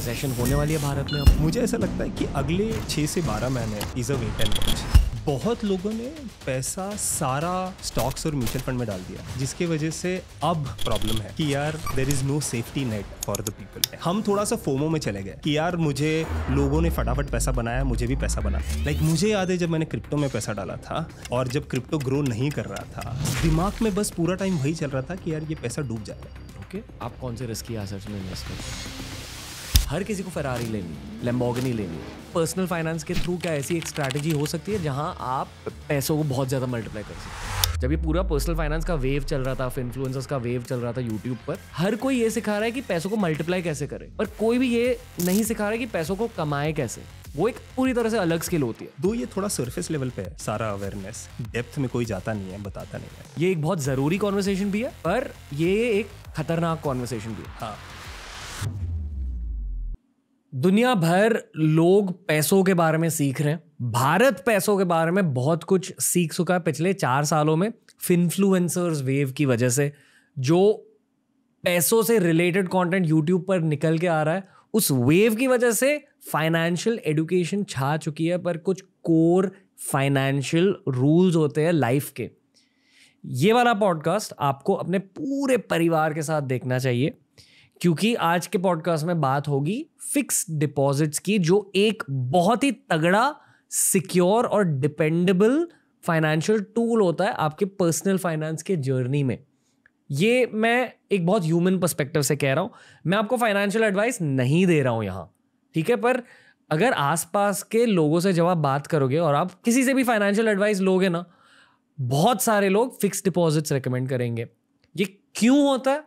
Recession होने वाली है भारत में मुझे ऐसा लगता है कि अगले छः से बारह महीने is a wait and watch बहुत लोगों ने पैसा सारा स्टॉक्स और म्यूचुअल फंड में डाल दिया जिसके वजह से अब प्रॉब्लम है कि यार there is no safety net for the people हम थोड़ा सा फोमो में चले गए कि यार मुझे लोगों ने फटाफट पैसा बनाया मुझे भी पैसा बना लाइक like, मुझे याद है जब मैंने क्रिप्टो में पैसा डाला था और जब क्रिप्टो ग्रो नहीं कर रहा था दिमाग में बस पूरा टाइम वही चल रहा था कि यार ये पैसा डूब जाएगा ओके okay, आप कौन से रिस्की एसेट्स में इन्वेस्ट करते हैं हर किसी को फरारी लेनी लेम्बोगनी लेनी पर्सनल फाइनेंस के थ्रू क्या ऐसी एक स्ट्रैटेजी हो सकती है जहां आप पैसों को बहुत ज़्यादा मल्टीप्लाई कर सकते जब ये पूरा पर्सनल फाइनेंस का वेव चल रहा था इन्फ्लुएंसर्स का वेव चल रहा था यूट्यूब पर हर कोई ये सिखा रहा है कि पैसों को मल्टीप्लाई कैसे करे पर कोई भी ये नहीं सिखा रहा है कि पैसों को कमाए कैसे वो एक पूरी तरह से अलग स्किल होती है दो ये थोड़ा सरफेस लेवल पे है सारा अवेयरनेस डेप्थ में कोई जाता नहीं है बताता नहीं है ये एक बहुत जरूरी कॉन्वर्सेशन भी है पर ये एक खतरनाक कॉन्वर्सेशन भी है हाँ दुनिया भर लोग पैसों के बारे में सीख रहे हैं भारत पैसों के बारे में बहुत कुछ सीख चुका है पिछले चार सालों में फिनफ्लुएंसर्स वेव की वजह से जो पैसों से रिलेटेड कंटेंट यूट्यूब पर निकल के आ रहा है उस वेव की वजह से फाइनेंशियल एडुकेशन छा चुकी है पर कुछ कोर फाइनेंशियल रूल्स होते हैं लाइफ के ये वाला पॉडकास्ट आपको अपने पूरे परिवार के साथ देखना चाहिए क्योंकि आज के पॉडकास्ट में बात होगी फिक्स डिपॉजिट्स की जो एक बहुत ही तगड़ा सिक्योर और डिपेंडेबल फाइनेंशियल टूल होता है आपके पर्सनल फाइनेंस के जर्नी में ये मैं एक बहुत ह्यूमन पर्सपेक्टिव से कह रहा हूँ मैं आपको फाइनेंशियल एडवाइस नहीं दे रहा हूँ यहाँ ठीक है पर अगर आसपास के लोगों से जब आप बात करोगे और आप किसी से भी फाइनेंशियल एडवाइस लोगे ना बहुत सारे लोग फिक्स डिपॉजिट्स रिकमेंड करेंगे ये क्यों होता है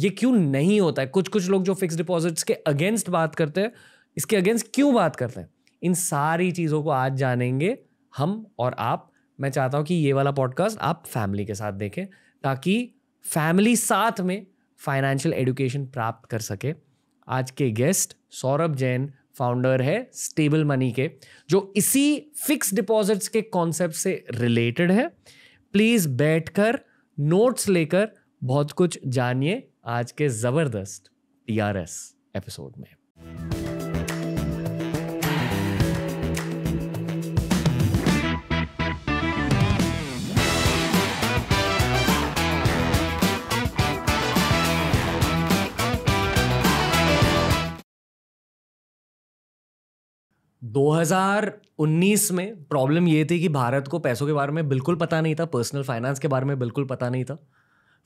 ये क्यों नहीं होता है कुछ कुछ लोग जो फिक्स डिपॉजिट्स के अगेंस्ट बात करते हैं इसके अगेंस्ट क्यों बात करते हैं इन सारी चीज़ों को आज जानेंगे हम और आप मैं चाहता हूँ कि ये वाला पॉडकास्ट आप फैमिली के साथ देखें ताकि फैमिली साथ में फाइनेंशियल एडुकेशन प्राप्त कर सके आज के गेस्ट सौरभ जैन फाउंडर है स्टेबल मनी के जो इसी फिक्स डिपॉजिट्स के कॉन्सेप्ट से रिलेटेड है प्लीज़ बैठकर नोट्स लेकर बहुत कुछ जानिए आज के ज़बरदस्त टी एपिसोड में दो हजार उन्नीस में प्रॉब्लम ये थी कि भारत को पैसों के बारे में बिल्कुल पता नहीं था पर्सनल फाइनेंस के बारे में बिल्कुल पता नहीं था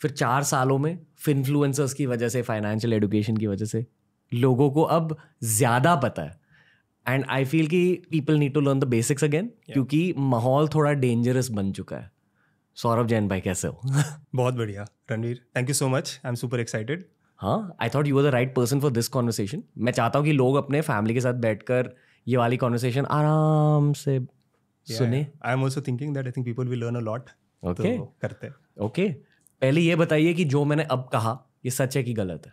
फिर चार सालों में फिनफ्लुएंसर्स की वजह से फाइनेंशियल एडुकेशन की वजह से लोगों को अब ज़्यादा पता है एंड आई फील कि people need to learn the basics again क्योंकि माहौल थोड़ा डेंजरस बन चुका है सौरभ जैन भाई कैसे हो बहुत बढ़िया Ranveer thank you so much I am super excited हाँ I thought you are the right person for this conversation मैं चाहता हूँ कि लोग अपने फैमिली के साथ बैठकर ये वाली कॉन्वर्सेशन आराम से सुने I am also thinking that I think people will learn a lot okay करते ओके okay. पहले ये बताइए कि जो मैंने अब कहा ये सच है कि गलत है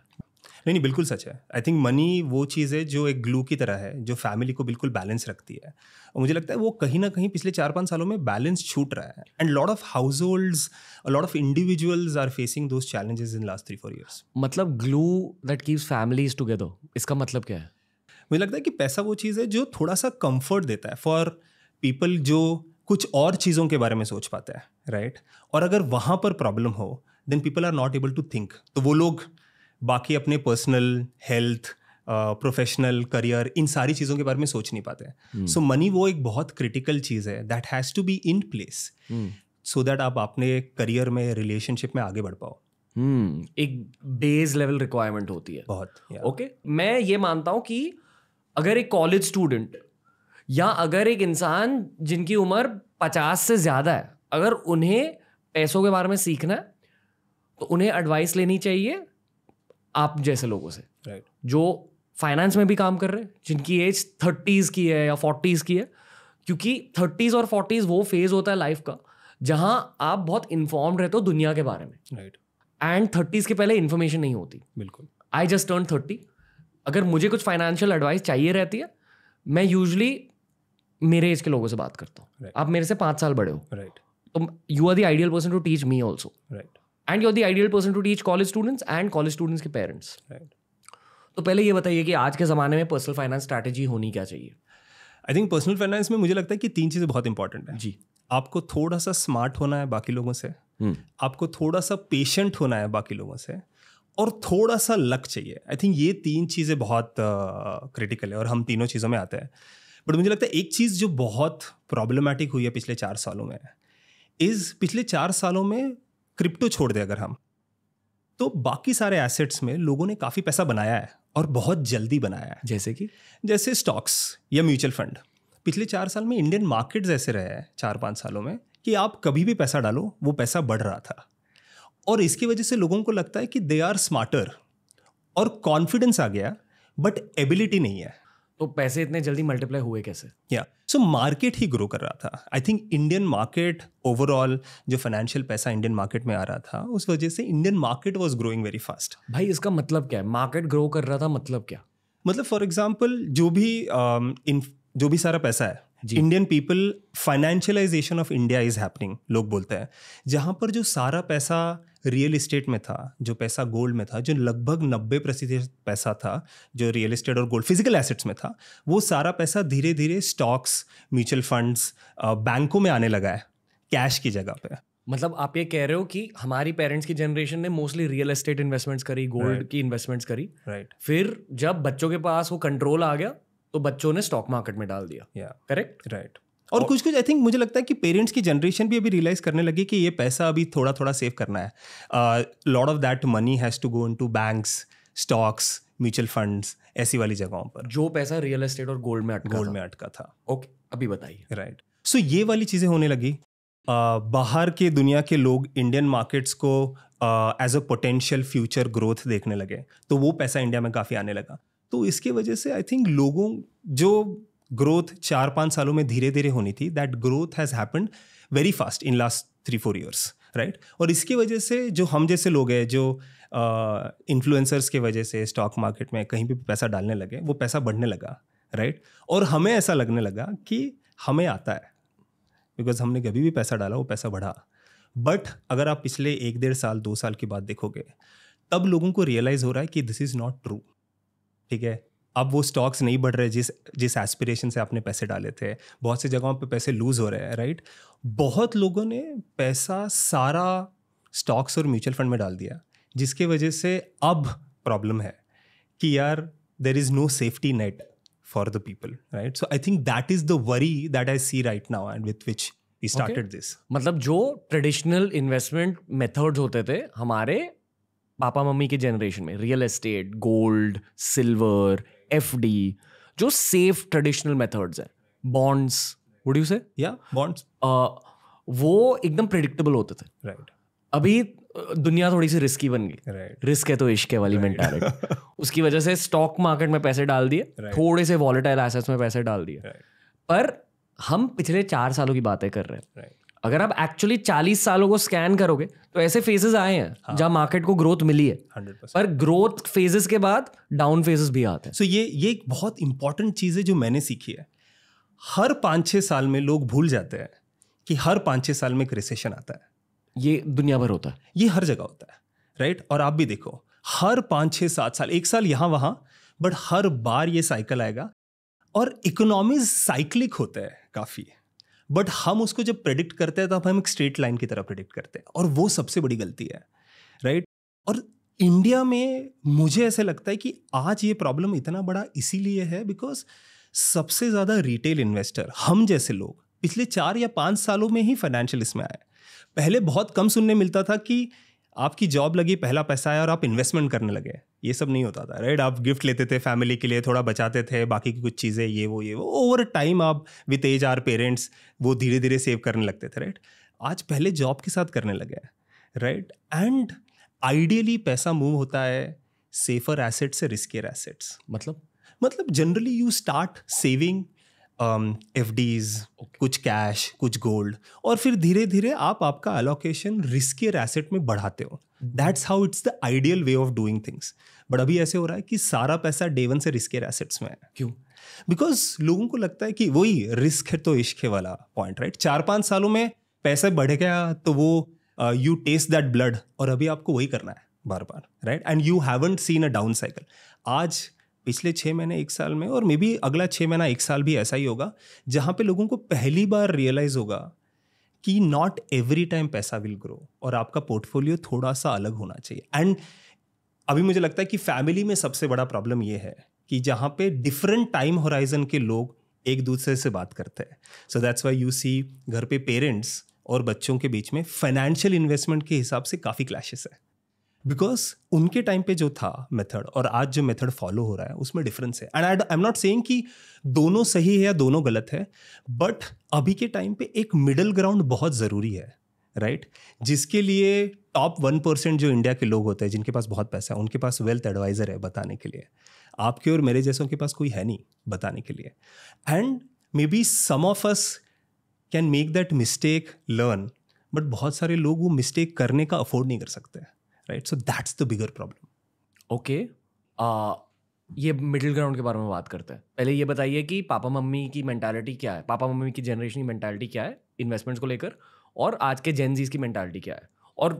नहीं नहीं बिल्कुल सच है आई थिंक मनी वो चीज़ है जो एक ग्लू की तरह है जो फैमिली को बिल्कुल बैलेंस रखती है और मुझे लगता है वो कहीं ना कहीं पिछले चार पाँच सालों में बैलेंस छूट रहा है and lot of households lot of individuals are facing those challenges in last three four years मतलब glue that keeps families together इसका मतलब क्या है मुझे लगता है कि पैसा वो चीज़ है जो थोड़ा सा कंफर्ट देता है फॉर पीपल जो कुछ और चीज़ों के बारे में सोच पाता है राइट right? और अगर वहाँ पर प्रॉब्लम हो then people are not able to think तो वो लोग बाकी अपने पर्सनल हेल्थ प्रोफेशनल करियर इन सारी चीज़ों के बारे में सोच नहीं पाते हैं सो hmm. मनी वो एक बहुत क्रिटिकल चीज़ है that has to be in place so that आप अपने करियर में रिलेशनशिप में आगे बढ़ पाओ हम्म एक बेस लेवल रिक्वायरमेंट होती है बहुत ओके मैं ये मानता हूँ कि अगर एक कॉलेज स्टूडेंट या अगर एक इंसान जिनकी उम्र पचास से ज़्यादा है अगर उन्हें पैसों के बारे में सीखना है तो उन्हें एडवाइस लेनी चाहिए आप जैसे लोगों से right. जो फाइनेंस में भी काम कर रहे हैं जिनकी एज थर्टीज़ की है या फोर्टीज़ की है क्योंकि थर्टीज़ और फोर्टीज़ वो फेज़ होता है लाइफ का जहाँ आप बहुत इन्फॉर्म रहते हो दुनिया के बारे में राइट एंड थर्टीज़ के पहले इन्फॉर्मेशन नहीं होती बिल्कुल आई जस्ट टर्न थर्टी अगर मुझे कुछ फाइनेंशियल एडवाइस चाहिए रहती है मैं यूजली मेरे एज के लोगों से बात करता हूँ right. आप मेरे से पाँच साल बड़े हो राइट तो you are the ideal person to teach me also right and you are the ideal person to teach college students and college students के पेरेंट्स राइट तो पहले ये बताइए कि आज के ज़माने में पर्सनल फाइनेंस स्ट्रैटेजी होनी क्या चाहिए आई थिंक पर्सनल फाइनेंस में मुझे लगता है कि तीन चीज़ें बहुत इंपॉर्टेंट हैं जी आपको थोड़ा सा स्मार्ट होना है बाकी लोगों से hmm. आपको थोड़ा सा पेशेंट होना है बाकी लोगों से और थोड़ा सा लक चाहिए आई थिंक ये तीन चीज़ें बहुत क्रिटिकल uh, है और हम तीनों चीज़ों में आते हैं बट मुझे लगता है एक चीज़ जो बहुत प्रॉब्लमेटिक हुई है पिछले चार सालों में इज़ पिछले चार सालों में क्रिप्टो छोड़ दें अगर हम तो बाकी सारे एसेट्स में लोगों ने काफ़ी पैसा बनाया है और बहुत जल्दी बनाया है जैसे कि जैसे स्टॉक्स या म्यूचुअल फंड पिछले चार साल में इंडियन मार्केट्स ऐसे रहे हैं चार पाँच सालों में कि आप कभी भी पैसा डालो वो पैसा बढ़ रहा था और इसकी वजह से लोगों को लगता है कि दे आर स्मार्टर और कॉन्फिडेंस आ गया बट एबिलिटी नहीं है तो पैसे इतने जल्दी मल्टीप्लाई हुए कैसे या सो मार्केट ही ग्रो कर रहा था I think Indian market overall जो फाइनेंशियल पैसा इंडियन मार्केट में आ रहा था उस वजह से Indian market was growing very fast भाई इसका मतलब क्या है मार्केट ग्रो कर रहा था मतलब क्या मतलब फॉर एग्जाम्पल जो भी इन um, uh, जो भी सारा पैसा है Indian people financialisation of India is happening लोग बोलते हैं जहाँ पर जो सारा पैसा रियल इस्टेट में था जो पैसा गोल्ड में था जो लगभग नब्बे प्रतिशत पैसा था जो रियल इस्टेट और गोल्ड फिजिकल एसेट्स में था वो सारा पैसा धीरे धीरे स्टॉक्स म्यूचुअल फंड्स बैंकों में आने लगा है कैश की जगह पे मतलब आप ये कह रहे हो कि हमारी पेरेंट्स की जनरेशन ने मोस्टली रियल एस्टेट इन्वेस्टमेंट्स करी गोल्ड right. की इन्वेस्टमेंट्स करी राइट right. फिर जब बच्चों के पास वो कंट्रोल आ गया तो बच्चों ने स्टॉक मार्केट में डाल दिया करेक्ट yeah. राइट और कुछ कुछ आई थिंक मुझे लगता है कि पेरेंट्स की जनरेशन भी अभी रियलाइज करने लगी कि ये पैसा अभी थोड़ा थोड़ा सेव करना है lot of that money has to go into banks stocks mutual funds ऐसी वाली जगहों पर जो पैसा रियल एस्टेट और गोल्ड में अटका गोल्ड में अटका था ओके अभी बताइए राइट सो ये वाली चीज़ें होने लगी बाहर के दुनिया के लोग इंडियन मार्केट्स को as a potential future growth देखने लगे तो वो पैसा इंडिया में काफ़ी आने लगा तो इसके वजह से आई थिंक लोगों जो ग्रोथ चार पाँच सालों में धीरे धीरे होनी थी that growth has happened very fast in last three four years right और इसकी वजह से जो हम जैसे लोग हैं जो इन्फ्लुएंसर्स के वजह से स्टॉक मार्केट में कहीं भी पैसा डालने लगे वो पैसा बढ़ने लगा राइट right? और हमें ऐसा लगने लगा कि हमें आता है बिकॉज हमने कभी भी पैसा डाला वो पैसा बढ़ा बट अगर आप पिछले एक डेढ़ साल दो साल की बात देखोगे तब लोगों को रियलाइज़ हो रहा है कि दिस इज़ नॉट ट्रू ठीक है अब वो स्टॉक्स नहीं बढ़ रहे जिस जिस एस्पिरेशन से आपने पैसे डाले थे बहुत सी जगहों पे पैसे लूज हो रहे हैं राइट बहुत लोगों ने पैसा सारा स्टॉक्स और म्यूचुअल फंड में डाल दिया जिसके वजह से अब प्रॉब्लम है कि यार there is no safety net for the people right so I think that is the worry that I see right now and with which started this मतलब जो ट्रेडिशनल इन्वेस्टमेंट मेथड्स होते थे हमारे पापा मम्मी के generation में real estate gold silver F D जो safe traditional methods हैं bonds would you say या बॉन्ड्स वो एकदम प्रिडिक्टेबल होते थे राइट right. अभी दुनिया थोड़ी सी रिस्की बन गई right. रिस्क है तो इश्क वाली right. मेंटालिटी उसकी वजह से स्टॉक मार्केट में पैसे डाल दिए right. थोड़े से वॉलेटाइल एसेट्स में पैसे डाल दिए right. पर हम पिछले चार सालों की बातें कर रहे हैं right. अगर आप एक्चुअली चालीस सालों को स्कैन करोगे तो ऐसे फेजेस आए हैं हाँ। जहाँ मार्केट को ग्रोथ मिली है 100%. पर ग्रोथ फेजेस के बाद डाउन फेजेस भी आते हैं सो so ये ये एक बहुत इंपॉर्टेंट चीज़ है जो मैंने सीखी है हर पाँच छः साल में लोग भूल जाते हैं कि हर पाँच छः साल में एक रिसेशन आता है ये दुनिया भर होता है ये हर जगह होता है राइट और आप भी देखो हर पाँच छः सात साल एक साल यहाँ वहाँ बट हर बार ये साइकिल आएगा और इकोनॉमीज साइक्लिक होता है काफ़ी बट हम उसको जब प्रेडिक्ट करते हैं तब तो हम एक स्ट्रेट लाइन की तरह प्रेडिक्ट करते हैं और वो सबसे बड़ी गलती है राइट और इंडिया में मुझे ऐसे लगता है कि आज ये प्रॉब्लम इतना बड़ा इसीलिए है बिकॉज सबसे ज़्यादा रिटेल इन्वेस्टर हम जैसे लोग पिछले चार या पाँच सालों में ही फाइनेंशियल इसमें आए पहले बहुत कम सुनने मिलता था कि आपकी जॉब लगी पहला पैसा आया और आप इन्वेस्टमेंट करने लगे ये सब नहीं होता था राइट आप गिफ्ट लेते थे फैमिली के लिए थोड़ा बचाते थे बाकी की कुछ चीज़ें ये वो ये वो ओवर टाइम आप विथ एज आर पेरेंट्स वो धीरे धीरे सेव करने लगते थे राइट आज पहले जॉब के साथ करने लगे हैं राइट एंड आइडियली पैसा मूव होता है सेफर एसेट्स से रिस्कियर एसेट्स मतलब मतलब generally you start saving F Ds कुछ कैश कुछ गोल्ड और फिर धीरे धीरे आप आपका एलोकेशन रिस्कियर एसेट में बढ़ाते हो that's how it's the ideal way of doing things but अभी ऐसे हो रहा है कि सारा पैसा डेवन से रिस्केर एसेट्स में है क्यों बिकॉज लोगों को लगता है कि वही रिस्क है तो इश्क है वाला पॉइंट राइट चार पांच सालों में पैसा बढ़ गया तो वो यू टेस्ट दैट ब्लड और अभी आपको वही करना है बार बार right and you haven't seen a down cycle आज पिछले छः महीने एक साल में और मे बी अगला छः महीना एक साल भी ऐसा ही होगा जहाँ पे लोगों को पहली बार रियलाइज़ होगा कि नॉट एवरी टाइम पैसा विल ग्रो और आपका पोर्टफोलियो थोड़ा सा अलग होना चाहिए एंड अभी मुझे लगता है कि फैमिली में सबसे बड़ा प्रॉब्लम ये है कि जहाँ पे डिफरेंट टाइम होराइजन के लोग एक दूसरे से बात करते हैं so that's why you see घर पे पेरेंट्स और बच्चों के बीच में फाइनेंशियल इन्वेस्टमेंट के हिसाब से काफ़ी क्लैशेस है बिकॉज उनके टाइम पे जो था मेथड और आज जो मेथड फॉलो हो रहा है उसमें डिफरेंस है and I am not saying कि दोनों सही है या दोनों गलत है बट अभी के टाइम पे एक मिडल ग्राउंड बहुत ज़रूरी है राइट right? जिसके लिए टॉप वन परसेंट जो इंडिया के लोग होते हैं जिनके पास बहुत पैसा है उनके पास वेल्थ एडवाइज़र है बताने के लिए आपके और मेरे जैसों के पास कोई है नहीं बताने के लिए and maybe some of us can make that mistake learn but बहुत सारे लोग वो मिस्टेक करने का अफोर्ड नहीं कर सकते right so that's the bigger problem okay ये मिडिल ग्राउंड के बारे में बात करते हैं पहले ये बताइए कि पापा मम्मी की मैंटालिटी क्या है पापा मम्मी की जनरेशन की मैंटालिटी क्या है इन्वेस्टमेंट्स को लेकर और आज के जेनजीज की मैंटालिटी क्या है और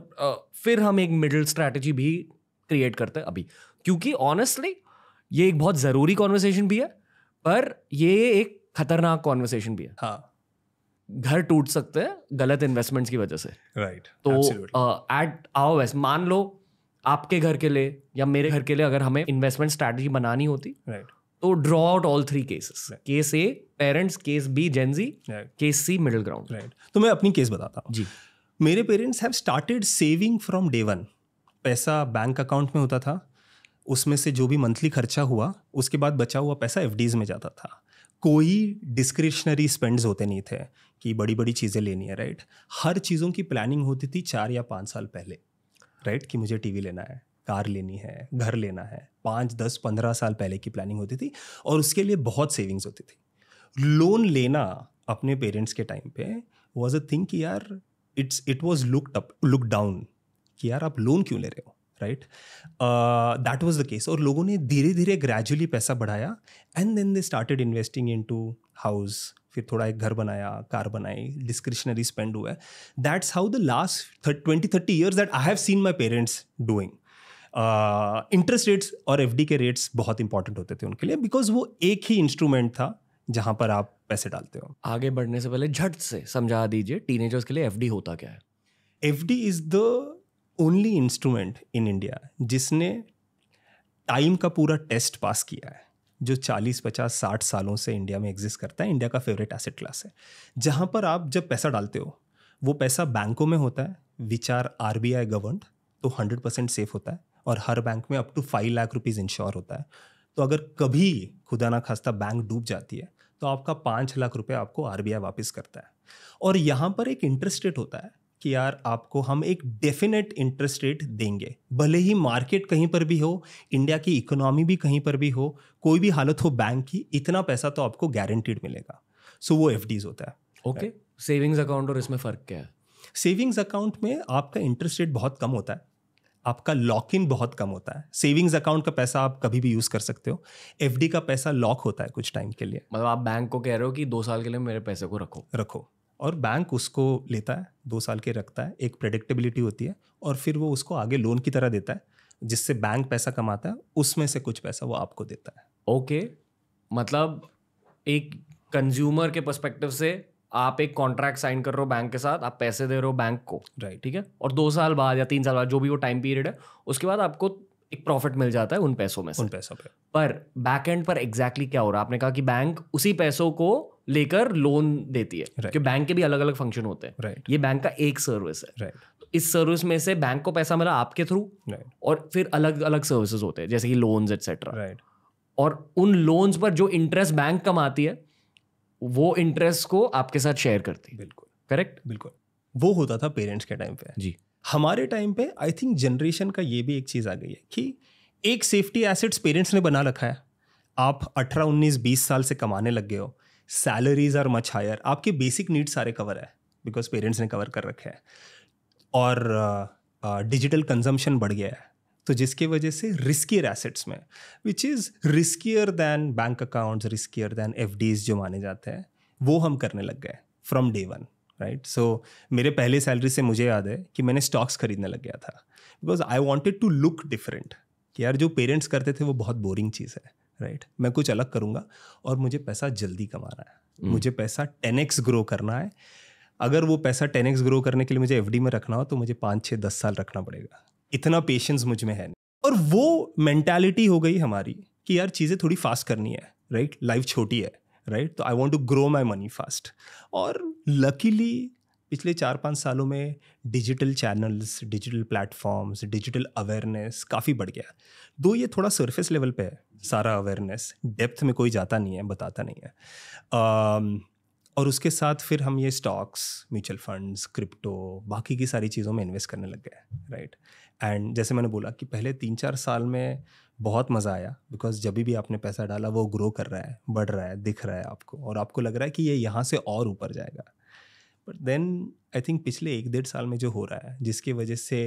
फिर हम एक मिडिल स्ट्रैटेजी भी क्रिएट करते हैं अभी क्योंकि ऑनेस्टली ये एक बहुत ज़रूरी कॉन्वर्सेशन भी है पर ये एक खतरनाक कॉन्वर्सेशन भी है हाँ घर टूट सकते हैं गलत इन्वेस्टमेंट्स की वजह से राइट right, तो एट आओ वेस्ट मान लो आपके घर के लिए या मेरे घर के लिए अगर हमें इन्वेस्टमेंट स्ट्रैटेजी बनानी होती right. तो draw out all three cases case A parents case B Gen Z case C middle ground right तो मैं अपनी केस बताता हूँ जी मेरे parents have started saving from day one पैसा बैंक अकाउंट में होता था उसमें से जो भी मंथली खर्चा हुआ उसके बाद बचा हुआ पैसा एफ में जाता था कोई डिस्क्रिशनरी स्पेंड्स होते नहीं थे कि बड़ी बड़ी चीज़ें लेनी है राइट हर चीज़ों की प्लानिंग होती थी चार या पाँच साल पहले राइट कि मुझे टीवी लेना है कार लेनी है घर लेना है पाँच दस पंद्रह साल पहले की प्लानिंग होती थी और उसके लिए बहुत सेविंग्स होती थी लोन लेना अपने पेरेंट्स के टाइम पे वॉज अ थिंग कि यार it's it was looked up look down कि यार आप लोन क्यों ले रहे हो right that was the case और लोगों ने धीरे धीरे ग्रेजुअली पैसा बढ़ाया and then they started investing into house फिर थोड़ा एक घर बनाया कार बनाई डिस्क्रिशनरी स्पेंड हुआ that's how the last twenty thirty years that I have seen my parents doing interest rates और एफ डी के रेट्स बहुत इंपॉर्टेंट होते थे उनके लिए बिकॉज वो एक ही इंस्ट्रूमेंट था जहाँ पर आप पैसे डालते हो आगे बढ़ने से पहले झट से समझा दीजिए टीनेजर्स के लिए एफ होता क्या है F is the only instrument in India जिसने टाइम का पूरा टेस्ट पास किया है जो 40, 50, 60 सालों से इंडिया में एग्जिस्ट करता है इंडिया का फेवरेट एसेट क्लास है जहाँ पर आप जब पैसा डालते हो वो पैसा बैंकों में होता है which are R B I governed तो हंड्रेड परसेंट सेफ होता है और हर बैंक में up to five lakh rupees insure होता है तो अगर कभी खुदा ना खास्ता बैंक डूब जाती है तो आपका पाँच लाख रुपये आपको आर वापस करता है और यहाँ पर एक इंटरेस्ट रेट होता है कि यार आपको हम एक डेफिनेट इंटरेस्ट रेट देंगे भले ही मार्केट कहीं पर भी हो इंडिया की इकोनॉमी भी कहीं पर भी हो कोई भी हालत हो बैंक की इतना पैसा तो आपको गारंटीड मिलेगा सो so, वो एफ होता है ओके सेविंग्स अकाउंट और इसमें फ़र्क क्या है सेविंग्स अकाउंट में आपका इंटरेस्ट रेट बहुत कम होता है आपका लॉक इन बहुत कम होता है सेविंग्स अकाउंट का पैसा आप कभी भी यूज़ कर सकते हो एफ का पैसा लॉक होता है कुछ टाइम के लिए मतलब आप बैंक को कह रहे हो कि दो साल के लिए मेरे पैसे को रखो रखो और बैंक उसको लेता है दो साल के रखता है एक प्रडिक्टेबिलिटी होती है और फिर वो उसको आगे लोन की तरह देता है जिससे बैंक पैसा कमाता है उसमें से कुछ पैसा वो आपको देता है ओके okay. मतलब एक कंज्यूमर के पर्सपेक्टिव से आप एक कॉन्ट्रैक्ट साइन कर रहे हो बैंक के साथ आप पैसे दे रहे हो बैंक को राइट right. ठीक है और दो साल बाद या तीन साल बाद जो भी वो टाइम पीरियड है उसके बाद आपको एक प्रॉफिट मिल जाता है उन पैसों में से उन पैसों पे पर बैक एंड पर एग्जैक्टली exactly क्या हो रहा है आपने कहा कि बैंक उसी पैसों को लेकर लोन देती है right. क्योंकि बैंक के भी अलग अलग फंक्शन होते हैं right. ये बैंक का एक सर्विस है right. तो इस सर्विस में से बैंक को पैसा मिला आपके थ्रू right. और फिर अलग अलग सर्विसेज होते हैं जैसे कि लोन्स एक्सेट्रा राइट और उन लोन्स पर जो इंटरेस्ट बैंक कमाती है वो इंटरेस्ट को आपके साथ शेयर करती बिल्कुल करेक्ट बिल्कुल वो होता था पेरेंट्स के टाइम पे जी हमारे टाइम पे आई थिंक जनरेशन का ये भी एक चीज़ आ गई है कि एक सेफ्टी एसेट्स पेरेंट्स ने बना रखा है आप अठारह उन्नीस बीस साल से कमाने लग गए हो सैलरीज आर मच हायर आपके बेसिक नीड्स सारे कवर है बिकॉज पेरेंट्स ने कवर कर रखे हैं और डिजिटल कंजम्पशन बढ़ गया है तो जिसकी वजह से रिस्कियर एसेट्स में which is riskier than bank accounts riskier than F जो माने जाते हैं वो हम करने लग गए from day one right so मेरे पहले सैलरी से मुझे याद है कि मैंने स्टॉक्स खरीदने लग गया था because I wanted to look different कि यार जो पेरेंट्स करते थे वो बहुत बोरिंग चीज़ है राइट right? मैं कुछ अलग करूँगा और मुझे पैसा जल्दी कमाना है mm. मुझे पैसा टेन एक्स ग्रो करना है अगर वो पैसा टेन एक्स ग्रो करने के लिए मुझे एफ में रखना हो तो मुझे पाँच छः दस साल रखना पड़ेगा इतना पेशेंस मुझ में है और वो मैंटेलिटी हो गई हमारी कि यार चीज़ें थोड़ी फास्ट करनी है राइट लाइफ छोटी है राइट तो I want to grow my money fast और लकीली पिछले चार पाँच सालों में digital channels digital platforms digital awareness काफ़ी बढ़ गया दो ये थोड़ा सरफेस लेवल पे है सारा अवेयरनेस डेप्थ में कोई जाता नहीं है बताता नहीं है um, और उसके साथ फिर हम ये स्टॉक्स म्यूचुअल फंड्स क्रिप्टो बाकी की सारी चीज़ों में इन्वेस्ट करने लग गए राइट right? एंड जैसे मैंने बोला कि पहले तीन चार साल में बहुत मज़ा आया बिकॉज जब भी आपने पैसा डाला वो ग्रो कर रहा है बढ़ रहा है दिख रहा है आपको और आपको लग रहा है कि ये यहाँ से और ऊपर जाएगा बट देन आई थिंक पिछले एक डेढ़ साल में जो हो रहा है जिसकी वजह से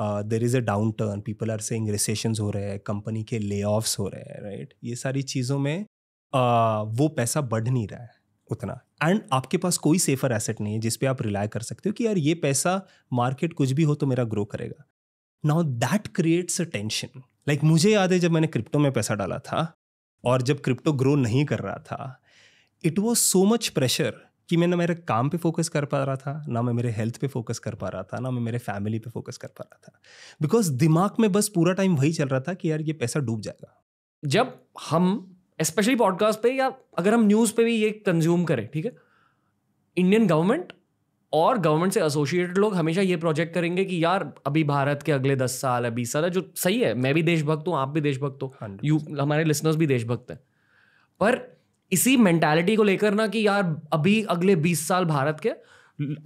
there is a downturn people are saying recessions हो रहे हैं कंपनी के ले ऑफ्स हो रहे हैं राइट ये सारी चीज़ों में uh, वो पैसा बढ़ नहीं रहा है उतना एंड आपके पास कोई सेफर एसेट नहीं है जिस पे आप रिलाय कर सकते हो कि यार ये पैसा मार्केट कुछ भी हो तो मेरा ग्रो करेगा now that creates a tension like मुझे याद है जब मैंने क्रिप्टो में पैसा डाला था और जब क्रिप्टो ग्रो नहीं कर रहा था it was so much pressure कि मैं ना मेरे काम पे फोकस कर पा रहा था ना मैं मेरे हेल्थ पे फोकस कर पा रहा था ना मैं मेरे फैमिली पे फोकस कर पा रहा था बिकॉज दिमाग में बस पूरा टाइम वही चल रहा था कि यार ये पैसा डूब जाएगा जब हम स्पेशली पॉडकास्ट पे या अगर हम न्यूज़ पे भी ये कंज्यूम करें ठीक है इंडियन गवर्नमेंट और गवर्नमेंट से एसोसिएटेड लोग हमेशा ये प्रोजेक्ट करेंगे कि यार अभी भारत के अगले दस साल है बीस साल है जो सही है मैं भी देशभक्त हूँ आप भी देशभक्त हो यू हमारे लिसनर्स भी देशभक्त हैं पर इसी मेंटालिटी को लेकर ना कि यार अभी अगले बीस साल भारत के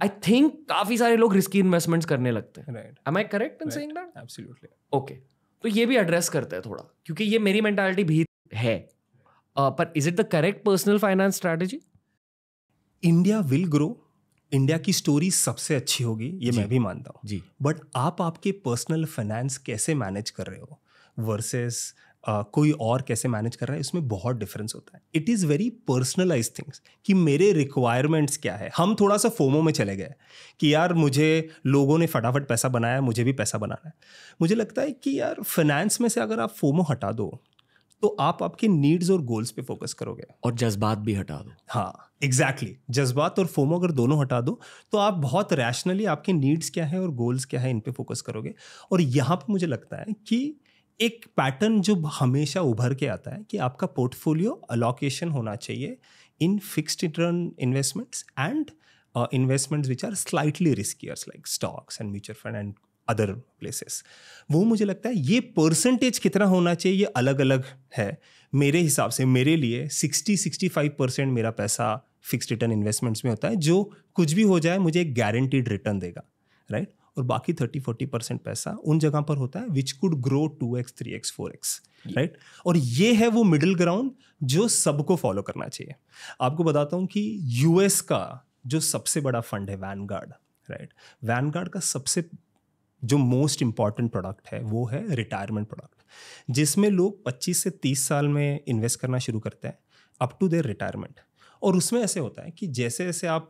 आई थिंक काफी सारे लोग रिस्की इन्वेस्टमेंट्स करने लगते हैं correct in saying that okay तो ये भी एड्रेस करते हैं थोड़ा क्योंकि ये मेरी मेंटालिटी भी है पर is it the correct personal finance strategy India will grow India की स्टोरी सबसे अच्छी होगी ये मैं भी मानता हूँ जी बट आप आपके पर्सनल फाइनेंस कैसे मैनेज कर रहे हो वर्सेस Uh, कोई और कैसे मैनेज कर रहा है इसमें बहुत डिफरेंस होता है it is very personalize things कि मेरे रिक्वायरमेंट्स क्या है हम थोड़ा सा फोमो में चले गए कि यार मुझे लोगों ने फटाफट पैसा बनाया मुझे भी पैसा बनाना है मुझे लगता है कि यार फाइनेंस में से अगर आप फोमो हटा दो तो आप आपके नीड्स और गोल्स पे फोकस करोगे और जज्बात भी हटा दो हाँ एग्जैक्टली exactly. जज्बात और फोमो अगर दोनों हटा दो तो आप बहुत रैशनली आपके नीड्स क्या है और गोल्स क्या है इन पे फोकस करोगे और यहाँ पे मुझे लगता है कि एक पैटर्न जो हमेशा उभर के आता है कि आपका पोर्टफोलियो अलोकेशन होना चाहिए in fixed return investments and investments which are slightly riskiers like stocks and mutual fund and other places वो मुझे लगता है ये परसेंटेज कितना होना चाहिए ये अलग अलग है मेरे हिसाब से मेरे लिए सिक्सटी सिक्सटी फाइव परसेंट मेरा पैसा फिक्स रिटर्न इन्वेस्टमेंट्स में होता है जो कुछ भी हो जाए मुझे एक गारंटीड रिटर्न देगा राइट और बाकी थर्टी फोर्टी परसेंट पैसा उन जगह पर होता है which could grow two x three x four x right और ये है वो मिडिल ग्राउंड जो सबको फॉलो करना चाहिए आपको बताता हूँ कि यूएस का जो सबसे बड़ा फंड है वैन राइट वैन का सबसे जो मोस्ट इम्पॉर्टेंट प्रोडक्ट है वो है रिटायरमेंट प्रोडक्ट जिसमें लोग 25 से 30 साल में इन्वेस्ट करना शुरू करते हैं अप टू देयर रिटायरमेंट और उसमें ऐसे होता है कि जैसे जैसे आप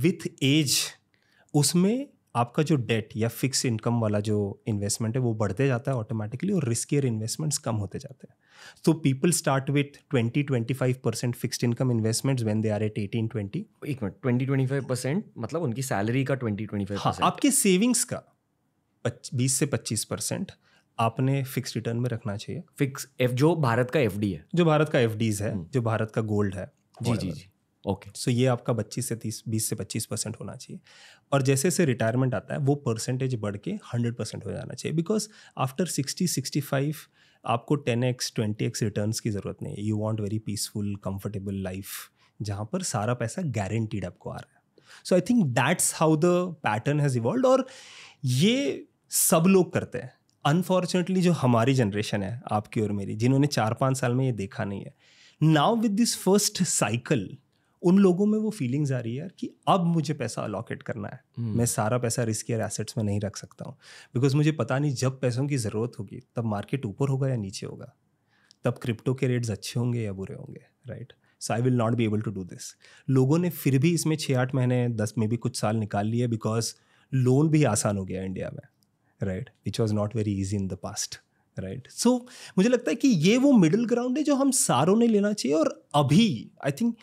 विथ एज उसमें आपका जो डेट या फिक्स इनकम वाला जो इन्वेस्टमेंट है वो बढ़ते जाता है ऑटोमेटिकली और रिस्कियर इन्वेस्टमेंट्स कम होते जाते हैं तो people start with twenty twenty five percent fixed income investment when they are at eighteen twenty एक मिनट ट्वेंटी ट्वेंटी फाइव परसेंट मतलब उनकी सैलरी का ट्वेंटी ट्वेंटी फाइव हाँ आपके सेविंग्स का बीस से पच्चीस परसेंट आपने फिक्स रिटर्न में रखना चाहिए फिक्स एफ जो भारत का एफ है जो भारत का एफ है हम्म। जो भारत का गोल्ड है जी जी जी ओके सो ये आपका पच्चीस से तीस बीस से पच्चीस परसेंट होना चाहिए और जैसे जैसे रिटायरमेंट आता है वो परसेंटेज बढ़ के हंड्रेड परसेंट हो जाना चाहिए because after sixty sixty five आपको ten x twenty x return की ज़रूरत नहीं है you want very peaceful comfortable life जहाँ पर सारा पैसा गारंटीड आपको आ रहा है so I think that's how the pattern has evolve और ये सब लोग करते हैं अनफॉर्चुनेटली जो हमारी जनरेशन है आपकी और मेरी जिन्होंने चार पाँच साल में ये देखा नहीं है now with this first cycle उन लोगों में वो फीलिंग्स आ रही है यार कि अब मुझे पैसा अलॉकेट करना है hmm. मैं सारा पैसा रिस्क और एसेट्स में नहीं रख सकता हूँ बिकॉज मुझे पता नहीं जब पैसों की ज़रूरत होगी तब मार्केट ऊपर होगा या नीचे होगा तब क्रिप्टो के रेट्स अच्छे होंगे या बुरे होंगे right so I will not be able to do this लोगों ने फिर भी इसमें छः आठ महीने दस में भी कुछ साल निकाल लिए बिकॉज लोन भी आसान हो गया इंडिया में right which was not very easy in the past right right. So so, मुझे लगता है कि ये वो मिडिल ग्राउंड है जो हम सारों ने लेना चाहिए और अभी आई थिंक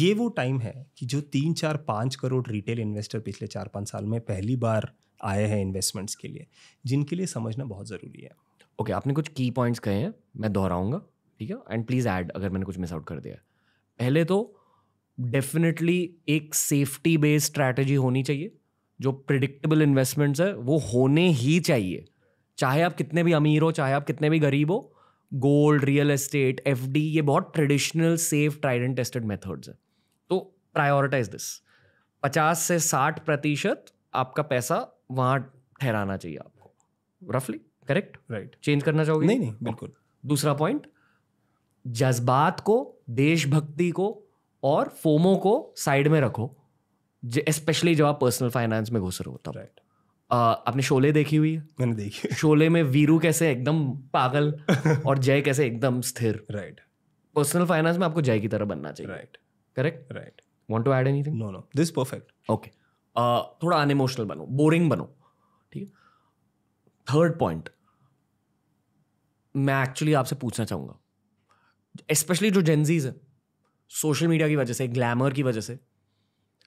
ये वो टाइम है कि जो तीन चार पाँच करोड़ रिटेल इन्वेस्टर पिछले चार पाँच साल में पहली बार आए हैं इन्वेस्टमेंट्स के लिए जिनके लिए समझना बहुत ज़रूरी है ओके okay, आपने कुछ की पॉइंट्स कहे हैं मैं दोहराऊंगा ठीक है एंड प्लीज़ ऐड अगर मैंने कुछ मिस आउट कर दिया पहले तो डेफिनेटली एक सेफ्टी बेस्ड स्ट्रैटेजी होनी चाहिए जो प्रिडिक्टेबल इन्वेस्टमेंट्स है वो होने ही चाहिए चाहे आप कितने भी अमीर हो चाहे आप कितने भी गरीब हो गोल्ड रियल एस्टेट एफ ये बहुत traditional safe tried and tested methods है तो प्रायोरिटाइज दिस पचास से साठ प्रतिशत आपका पैसा वहाँ ठहराना चाहिए आपको रफली करेक्ट राइट चेंज करना चाहोगे नहीं नहीं बिल्कुल दूसरा पॉइंट जज्बात को देशभक्ति को और फोमो को साइड में रखो स्पेशली जब आप पर्सनल फाइनेंस में घुस रहे हो तब राइट आपने शोले देखी हुई है मैंने देखी शोले में वीरू कैसे एकदम पागल और जय कैसे एकदम स्थिर राइट पर्सनल फाइनेंस में आपको जय की तरह बनना चाहिए right correct right want to add anything no no this perfect okay थोड़ा अनइमोशनल बनो बोरिंग बनो ठीक है थर्ड पॉइंट मैं एक्चुअली आपसे पूछना चाहूंगा स्पेशली जो जेंजीज है सोशल मीडिया की वजह से ग्लैमर की वजह से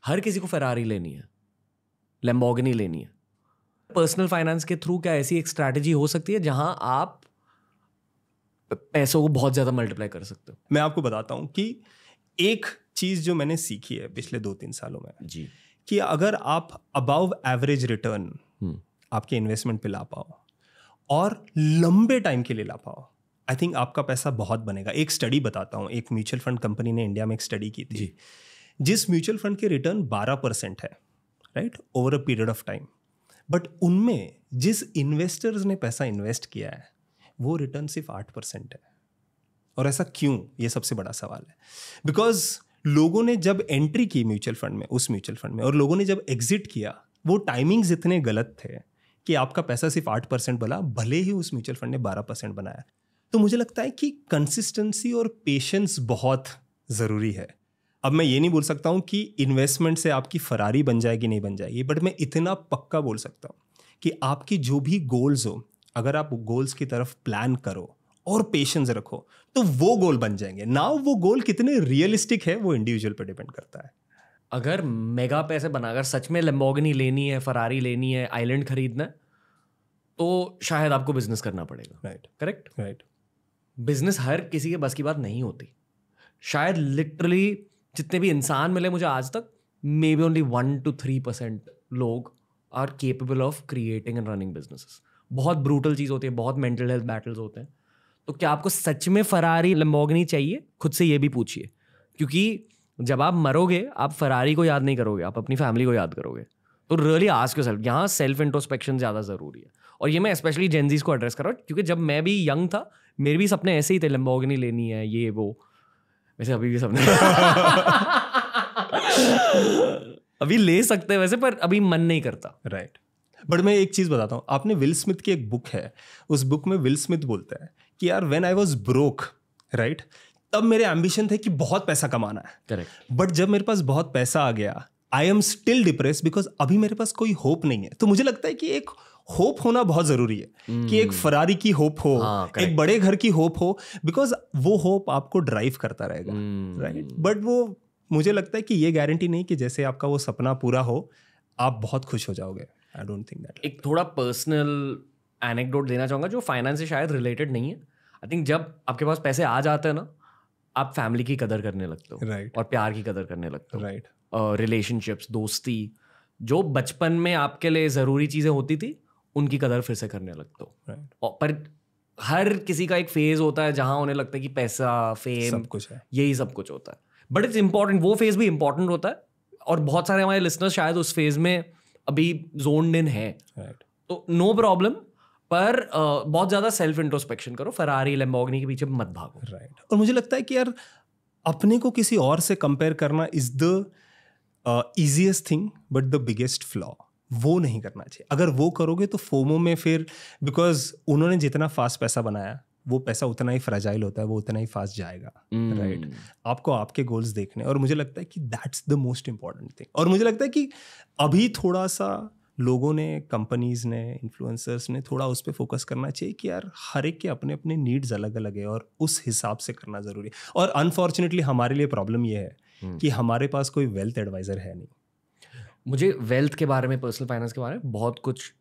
हर किसी को फरारी लेनी है लेम्बोगनी लेनी है पर्सनल फाइनेंस के थ्रू क्या ऐसी एक स्ट्रैटेजी हो सकती है जहां आप पैसों को बहुत ज़्यादा मल्टीप्लाई कर सकते हो मैं आपको बताता हूं कि एक चीज़ जो मैंने सीखी है पिछले दो तीन सालों में जी कि अगर आप अबव एवरेज रिटर्न आपके इन्वेस्टमेंट पे ला पाओ और लंबे टाइम के लिए ला पाओ आई थिंक आपका पैसा बहुत बनेगा एक स्टडी बताता हूँ एक म्यूचुअल फंड कंपनी ने इंडिया में एक स्टडी की थी जिस म्यूचुअल फंड के रिटर्न बारह परसेंट है right over a period of time but उनमें जिस इन्वेस्टर्स ने पैसा इन्वेस्ट किया है वो रिटर्न सिर्फ आठ परसेंट है और ऐसा क्यों ये सबसे बड़ा सवाल है बिकॉज लोगों ने जब एंट्री की म्यूचुअल फंड में उस म्यूचुअल फंड में और लोगों ने जब एग्जिट किया वो टाइमिंग्स इतने गलत थे कि आपका पैसा सिर्फ आठ परसेंट बना भले ही उस म्यूचुअल फंड ने बारह परसेंट बनाया तो मुझे लगता है कि कंसिस्टेंसी और पेशेंस बहुत ज़रूरी है अब मैं ये नहीं बोल सकता हूँ कि इन्वेस्टमेंट से आपकी फरारी बन जाएगी नहीं बन जाएगी बट मैं इतना पक्का बोल सकता हूँ कि आपकी जो भी गोल्स हो अगर आप गोल्स की तरफ प्लान करो और पेशेंस रखो तो वो गोल बन जाएंगे नाउ वो गोल कितने रियलिस्टिक है वो इंडिविजुअल पर डिपेंड करता है अगर मेगा पैसे बनाकर सच में लम्बोगनी लेनी है फरारी लेनी है आइलैंड खरीदना तो शायद आपको बिजनेस करना पड़ेगा राइट करेक्ट राइट बिजनेस हर किसी के बस की बात नहीं होती शायद लिटरली जितने भी इंसान मिले मुझे आज तक maybe only one two three percent लोग are capable of creating and running business बहुत ब्रूटल चीज़ होती है बहुत मेंटल हेल्थ बैटल्स होते हैं तो क्या आपको सच में फरारी लम्बोगनी चाहिए खुद से ये भी पूछिए क्योंकि जब आप मरोगे आप फरारी को याद नहीं करोगे आप अपनी फैमिली को याद करोगे तो रियली आस्क योर सेल्फ यहाँ सेल्फ इंट्रोस्पेक्शन ज़्यादा ज़रूरी है और ये मैं स्पेशली जेंजीज को एड्रेस कर रहा हूँ क्योंकि जब मैं भी यंग था मेरे भी सपने ऐसे ही थे लम्बोगनी लेनी है ये वो वैसे अभी भी सबने अभी ले सकते हैं वैसे पर अभी मन नहीं करता राइट right. बट मैं एक चीज़ बताता हूँ आपने विल स्मिथ की एक बुक है उस बुक में विल स्मिथ बोलता है कि यार when I was broke right तब मेरे एम्बिशन थे कि बहुत पैसा कमाना है करेक्ट बट जब मेरे पास बहुत पैसा आ गया I am still depress because अभी मेरे पास कोई होप नहीं है तो मुझे लगता है कि एक होप होना बहुत जरूरी है hmm. कि एक hmm. फरारी की होप हो ah, एक बड़े घर की होप हो बिकॉज वो होप आपको ड्राइव करता रहेगा राइट hmm. But right? वो मुझे लगता है कि ये गारंटी नहीं कि जैसे आपका वो सपना पूरा हो आप बहुत खुश हो जाओगे आई डोंट थिंक दैट एक थोड़ा पर्सनल एनेक्डोट देना चाहूँगा जो फाइनेंस से शायद रिलेटेड नहीं है आई थिंक जब आपके पास पैसे आ जाते हैं ना आप फैमिली की कदर करने लगते हो राइट right. और प्यार की कदर करने लगते हो राइट रिलेशनशिप्स दोस्ती जो बचपन में आपके लिए ज़रूरी चीज़ें होती थी उनकी कदर फिर से करने लगते हो right. पर हर किसी का एक फेज होता है जहाँ उन्हें लगता है कि पैसा फेम सब कुछ है यही सब कुछ होता है बट इट्स इंपॉर्टेंट वो फेज भी इंपॉर्टेंट होता है और बहुत सारे हमारे लिसनर्स शायद उस फेज में अभी जोन इन है right. तो नो प्रॉब्लम पर uh, बहुत ज़्यादा सेल्फ इंट्रोस्पेक्शन करो फरारी लेम्बोगनी के पीछे मत भागो राइट right. और मुझे लगता है कि यार अपने को किसी और से कंपेयर करना is the easiest thing but the biggest flaw वो नहीं करना चाहिए अगर वो करोगे तो फोमो में फिर बिकॉज उन्होंने जितना फास्ट पैसा बनाया वो पैसा उतना ही फ्रेजाइल होता है वो उतना ही फास्ट जाएगा राइट mm. right? आपको आपके गोल्स देखने और मुझे लगता है कि that's the most important thing और मुझे लगता है कि अभी थोड़ा सा लोगों ने कंपनीज ने इन्फ्लुएंसर्स ने थोड़ा उस पर फोकस करना चाहिए कि यार हर एक के अपने अपने नीड्स अलग अलग है और उस हिसाब से करना ज़रूरी है और अनफॉर्चुनेटली हमारे लिए प्रॉब्लम यह है mm. कि हमारे पास कोई वेल्थ एडवाइज़र है नहीं मुझे वेल्थ के बारे में पर्सनल फाइनेंस के बारे में बहुत कुछ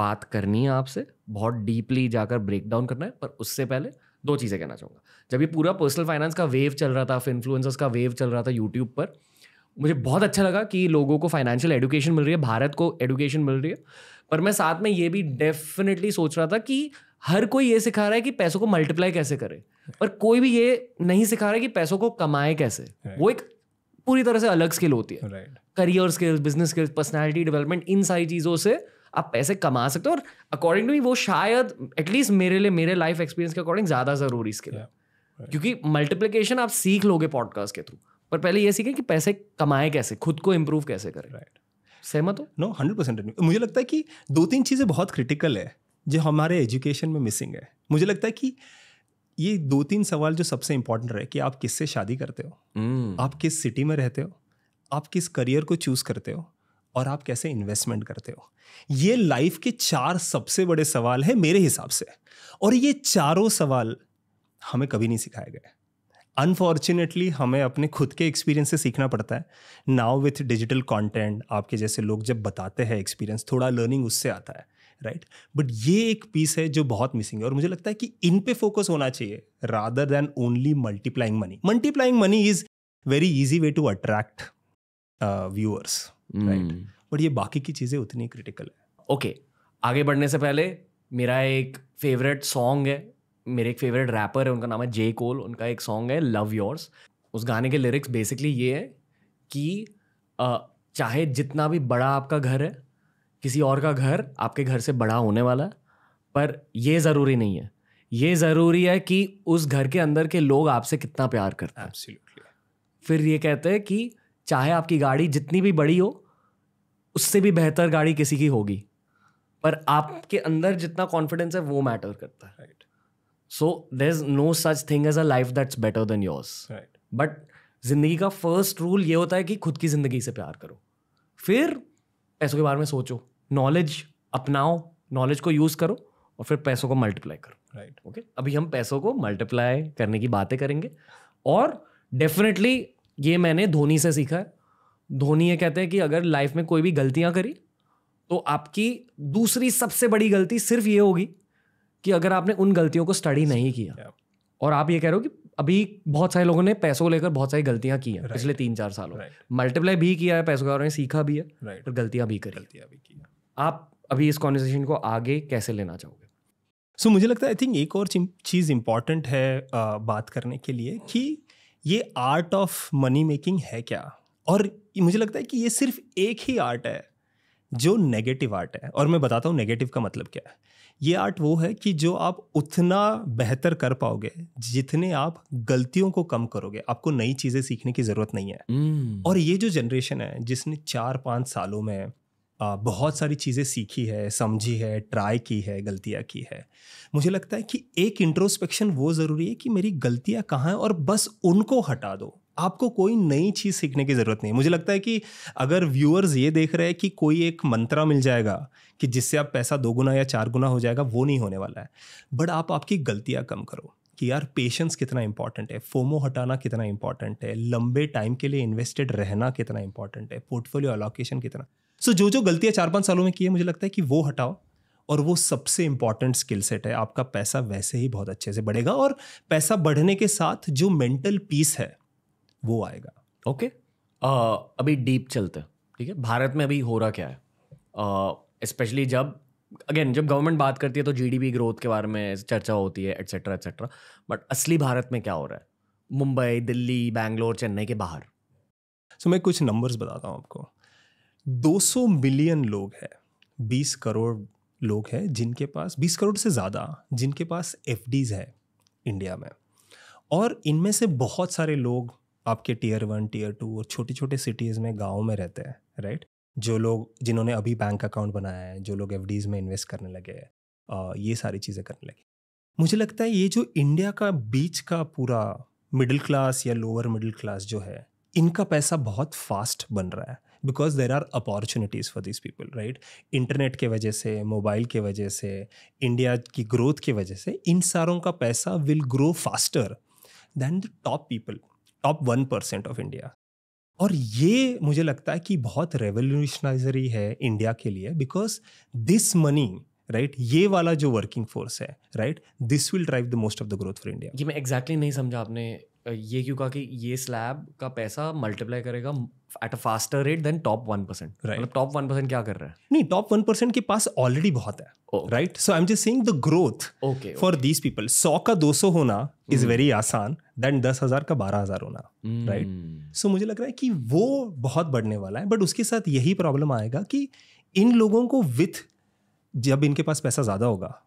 बात करनी है आपसे बहुत डीपली जाकर ब्रेक डाउन करना है पर उससे पहले दो चीज़ें कहना चाहूँगा जब ये पूरा पर्सनल फाइनेंस का वेव चल रहा था इन्फ्लुएंसर्स का वेव चल रहा था यूट्यूब पर मुझे बहुत अच्छा लगा कि लोगों को फाइनेंशियल एडुकेशन मिल रही है भारत को एडुकेशन मिल रही है पर मैं साथ में ये भी डेफिनेटली सोच रहा था कि हर कोई ये सिखा रहा है कि पैसों को मल्टीप्लाई कैसे करे पर कोई भी ये नहीं सिखा रहा है कि पैसों को कमाए कैसे वो एक पूरी तरह से अलग स्किल होती है right career skills business skills personality development इन सारी चीज़ों से आप पैसे कमा सकते हो और अकॉर्डिंग टू वो शायद एटलीस्ट मेरे लिए मेरे लाइफ एक्सपीरियंस के अकॉर्डिंग ज़्यादा ज़रूरी स्किल है क्योंकि मल्टीप्लिकेशन आप सीख लोगे पॉडकास्ट के थ्रू पर पहले ये सीखें कि पैसे कमाए कैसे खुद को इम्प्रूव कैसे करें राइट सहमत हो नो हंड्रेड परसेंट मुझे लगता है कि दो तीन चीज़ें बहुत क्रिटिकल है जो हमारे एजुकेशन में मिसिंग है मुझे लगता है कि ये दो तीन सवाल जो सबसे इंपॉर्टेंट रहे कि आप किससे शादी करते हो hmm. आप किस सिटी में रहते हो आप किस करियर को चूज करते हो और आप कैसे इन्वेस्टमेंट करते हो ये लाइफ के चार सबसे बड़े सवाल है मेरे हिसाब से और ये चारों सवाल हमें कभी नहीं सिखाए गए अनफॉर्चुनेटली हमें अपने खुद के एक्सपीरियंस से सीखना पड़ता है नाउ विथ डिजिटल कॉन्टेंट आपके जैसे लोग जब बताते हैं एक्सपीरियंस थोड़ा लर्निंग उससे आता है राइट बट ये एक पीस है जो बहुत मिसिंग है और मुझे लगता है कि इन पे फोकस होना चाहिए rather than only multiplying money multiplying money is very easy way to attract viewers right but ये बाकी की चीज़ें उतनी क्रिटिकल है ओके okay, आगे बढ़ने से पहले मेरा एक फेवरेट सॉन्ग है मेरे एक फेवरेट रैपर है उनका नाम है जे कोल उनका एक सॉन्ग है लव योर्स उस गाने के लिरिक्स बेसिकली ये है कि आ, uh, चाहे जितना भी बड़ा आपका घर है किसी और का घर आपके घर से बड़ा होने वाला है पर ये ज़रूरी नहीं है ये ज़रूरी है कि उस घर के अंदर के लोग आपसे कितना प्यार करते हैं फिर ये कहते हैं कि चाहे आपकी गाड़ी जितनी भी बड़ी हो उससे भी बेहतर गाड़ी किसी की होगी पर आपके अंदर जितना कॉन्फिडेंस है वो मैटर करता है right so there is no such thing as a life that's better than yours right but जिंदगी का फर्स्ट रूल ये होता है कि खुद की जिंदगी से प्यार करो फिर पैसों के बारे में सोचो नॉलेज अपनाओ नॉलेज को यूज़ करो और फिर पैसों को मल्टीप्लाई करो राइट right. Okay okay? अभी हम पैसों को मल्टीप्लाई करने की बातें करेंगे और डेफिनेटली ये मैंने धोनी से सीखा है धोनी ये कहते हैं कि अगर लाइफ में कोई भी गलतियां करी तो आपकी दूसरी सबसे बड़ी गलती सिर्फ ये होगी कि अगर आपने उन गलतियों को स्टडी नहीं किया और आप ये कह रहे हो कि अभी बहुत सारे लोगों ने पैसों को लेकर बहुत सारी गलतियां की हैं पिछले तीन चार सालों में मल्टीप्लाई भी किया है पैसों का और सीखा भी है right. और गलतियां भी करी गलतियां भी की आप अभी इस कॉन्वर्सेशन को आगे कैसे लेना चाहोगे सो so, मुझे लगता है आई थिंक एक और चीज़ इम्पॉर्टेंट है आ, बात करने के लिए कि ये आर्ट ऑफ मनी मेकिंग है क्या और मुझे लगता है कि ये सिर्फ एक ही आर्ट है जो नेगेटिव आर्ट है और मैं बताता हूँ नेगेटिव का मतलब क्या है ये आर्ट वो है कि जो आप उतना बेहतर कर पाओगे जितने आप गलतियों को कम करोगे आपको नई चीज़ें सीखने की ज़रूरत नहीं है mm. और ये जो जनरेशन है जिसने चार पाँच सालों में बहुत सारी चीज़ें सीखी है समझी है ट्राई की है गलतियाँ की है मुझे लगता है कि एक इंट्रोस्पेक्शन वो ज़रूरी है कि मेरी गलतियाँ कहाँ हैं और बस उनको हटा दो आपको कोई नई चीज़ सीखने की ज़रूरत नहीं मुझे लगता है कि अगर व्यूअर्स ये देख रहे हैं कि कोई एक मंत्रा मिल जाएगा कि जिससे आप पैसा दो गुना या चार गुना हो जाएगा वो नहीं होने वाला है बट आप आपकी गलतियाँ कम करो कि यार पेशेंस कितना इंपॉर्टेंट है फोमो हटाना कितना इंपॉर्टेंट है लंबे टाइम के लिए इन्वेस्टेड रहना कितना इंपॉर्टेंट है पोर्टफोलियो अलोकेशन कितना सो so, जो जो गलतियाँ चार पाँच सालों में की है मुझे लगता है कि वो हटाओ और वो सबसे इंपॉर्टेंट स्किल सेट है आपका पैसा वैसे ही बहुत अच्छे से बढ़ेगा और पैसा बढ़ने के साथ जो मेंटल पीस है वो आएगा ओके okay. uh, अभी डीप चलते हैं ठीक है भारत में अभी हो रहा क्या है स्पेशली uh, जब अगेन जब गवर्नमेंट बात करती है तो जीडीपी ग्रोथ के बारे में चर्चा होती है एट्सेट्रा एट्सेट्रा बट असली भारत में क्या हो रहा है मुंबई दिल्ली बैंगलोर चेन्नई के बाहर सो so, मैं कुछ नंबर्स बताता हूँ आपको 200 मिलियन लोग हैं 20 करोड़ लोग हैं जिनके पास 20 करोड़ से ज़्यादा जिनके पास एफ है इंडिया में और इनमें से बहुत सारे लोग आपके टीयर वन टीयर टू और छोटे छोटे सिटीज़ में गाँव में रहते हैं राइट जो लोग जिन्होंने अभी बैंक अकाउंट बनाया है जो लोग एफ में इन्वेस्ट करने लगे हैं ये सारी चीज़ें करने लगे मुझे लगता है ये जो इंडिया का बीच का पूरा मिडिल क्लास या लोअर मिडिल क्लास जो है इनका पैसा बहुत फास्ट बन रहा है because there are opportunities for this people right internet के वजह से मोबाइल के वजह से इंडिया की ग्रोथ की वजह से इन सारों का पैसा will grow faster than the top people top one percent of India और ये मुझे लगता है कि बहुत रेवोल्यूशनाइजरी है इंडिया के लिए because this money right right? ये वाला जो वर्किंग फोर्स है right this will drive the most of the growth for India ये मैं एग्जैक्टली exactly नहीं समझा आपने ये क्यों कहा कि ये स्लैब का पैसा मल्टीप्लाई करेगा at a faster rate than top one percent मतलब टॉप वन परसेंट क्या कर रहा है नहीं टॉप वन परसेंट के पास ऑलरेडी बहुत है right so I am just seeing the growth okay for these people सौ का दो सौ होना इज वेरी hmm. आसान देन दस हजार का बारह हजार होना right hmm. right? So so, मुझे लग रहा है कि वो बहुत बढ़ने वाला है बट उसके साथ यही प्रॉब्लम आएगा कि इन लोगों को विथ जब इनके पास पैसा ज़्यादा होगा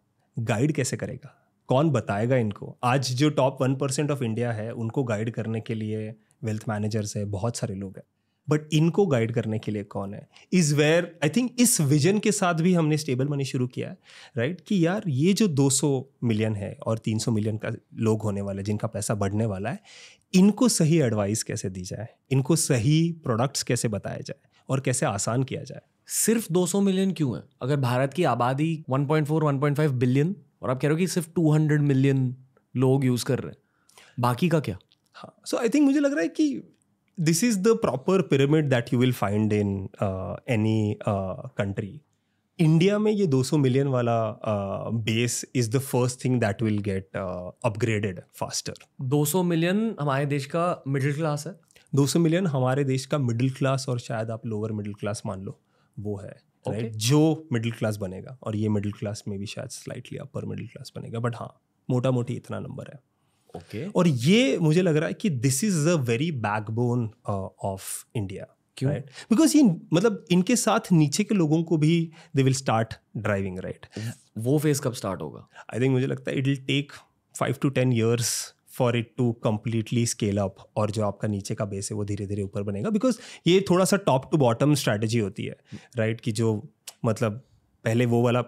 गाइड कैसे करेगा कौन बताएगा इनको आज जो top one percent of India है उनको गाइड करने के लिए वेल्थ मैनेजर्स है बहुत सारे लोग हैं बट इनको गाइड करने के लिए कौन है इज वेयर आई थिंक इस विजन के साथ भी हमने स्टेबल मनी शुरू किया है राइट right? कि यार ये जो 200 मिलियन है और 300 मिलियन का लोग होने वाले जिनका पैसा बढ़ने वाला है इनको सही एडवाइस कैसे दी जाए इनको सही प्रोडक्ट्स कैसे बताया जाए और कैसे आसान किया जाए सिर्फ 200 मिलियन क्यों है अगर भारत की आबादी 1.4 1.5 बिलियन और आप कह रहे हो कि सिर्फ टू हंड्रेड मिलियन लोग यूज़ कर रहे हैं बाकी का क्या हाँ सो आई थिंक मुझे लग रहा है कि this is the proper pyramid that you will find in any country India में ये 200 मिलियन वाला base is the first thing that will get upgraded faster 200 million हमारे देश का मिडिल क्लास है 200 मिलियन हमारे देश का मिडिल क्लास और शायद आप लोअर मिडिल क्लास मान लो वो है राइट okay. जो मिडिल क्लास बनेगा और ये मिडिल क्लास में भी शायद स्लाइटली अपर मिडिल क्लास बनेगा बट हाँ मोटा मोटी इतना नंबर है ओके okay. और ये मुझे लग रहा है कि this is a very backbone of India क्यों राइट right? बिकॉज ये मतलब इनके साथ नीचे के लोगों को भी they will start driving right वो फेज कब स्टार्ट होगा आई थिंक मुझे लगता है it will take five to ten years for it to completely scale up और जो आपका नीचे का बेस है वो धीरे धीरे ऊपर बनेगा बिकॉज ये थोड़ा सा टॉप टू बॉटम स्ट्रैटेजी होती है राइट right? कि जो मतलब पहले वो वाला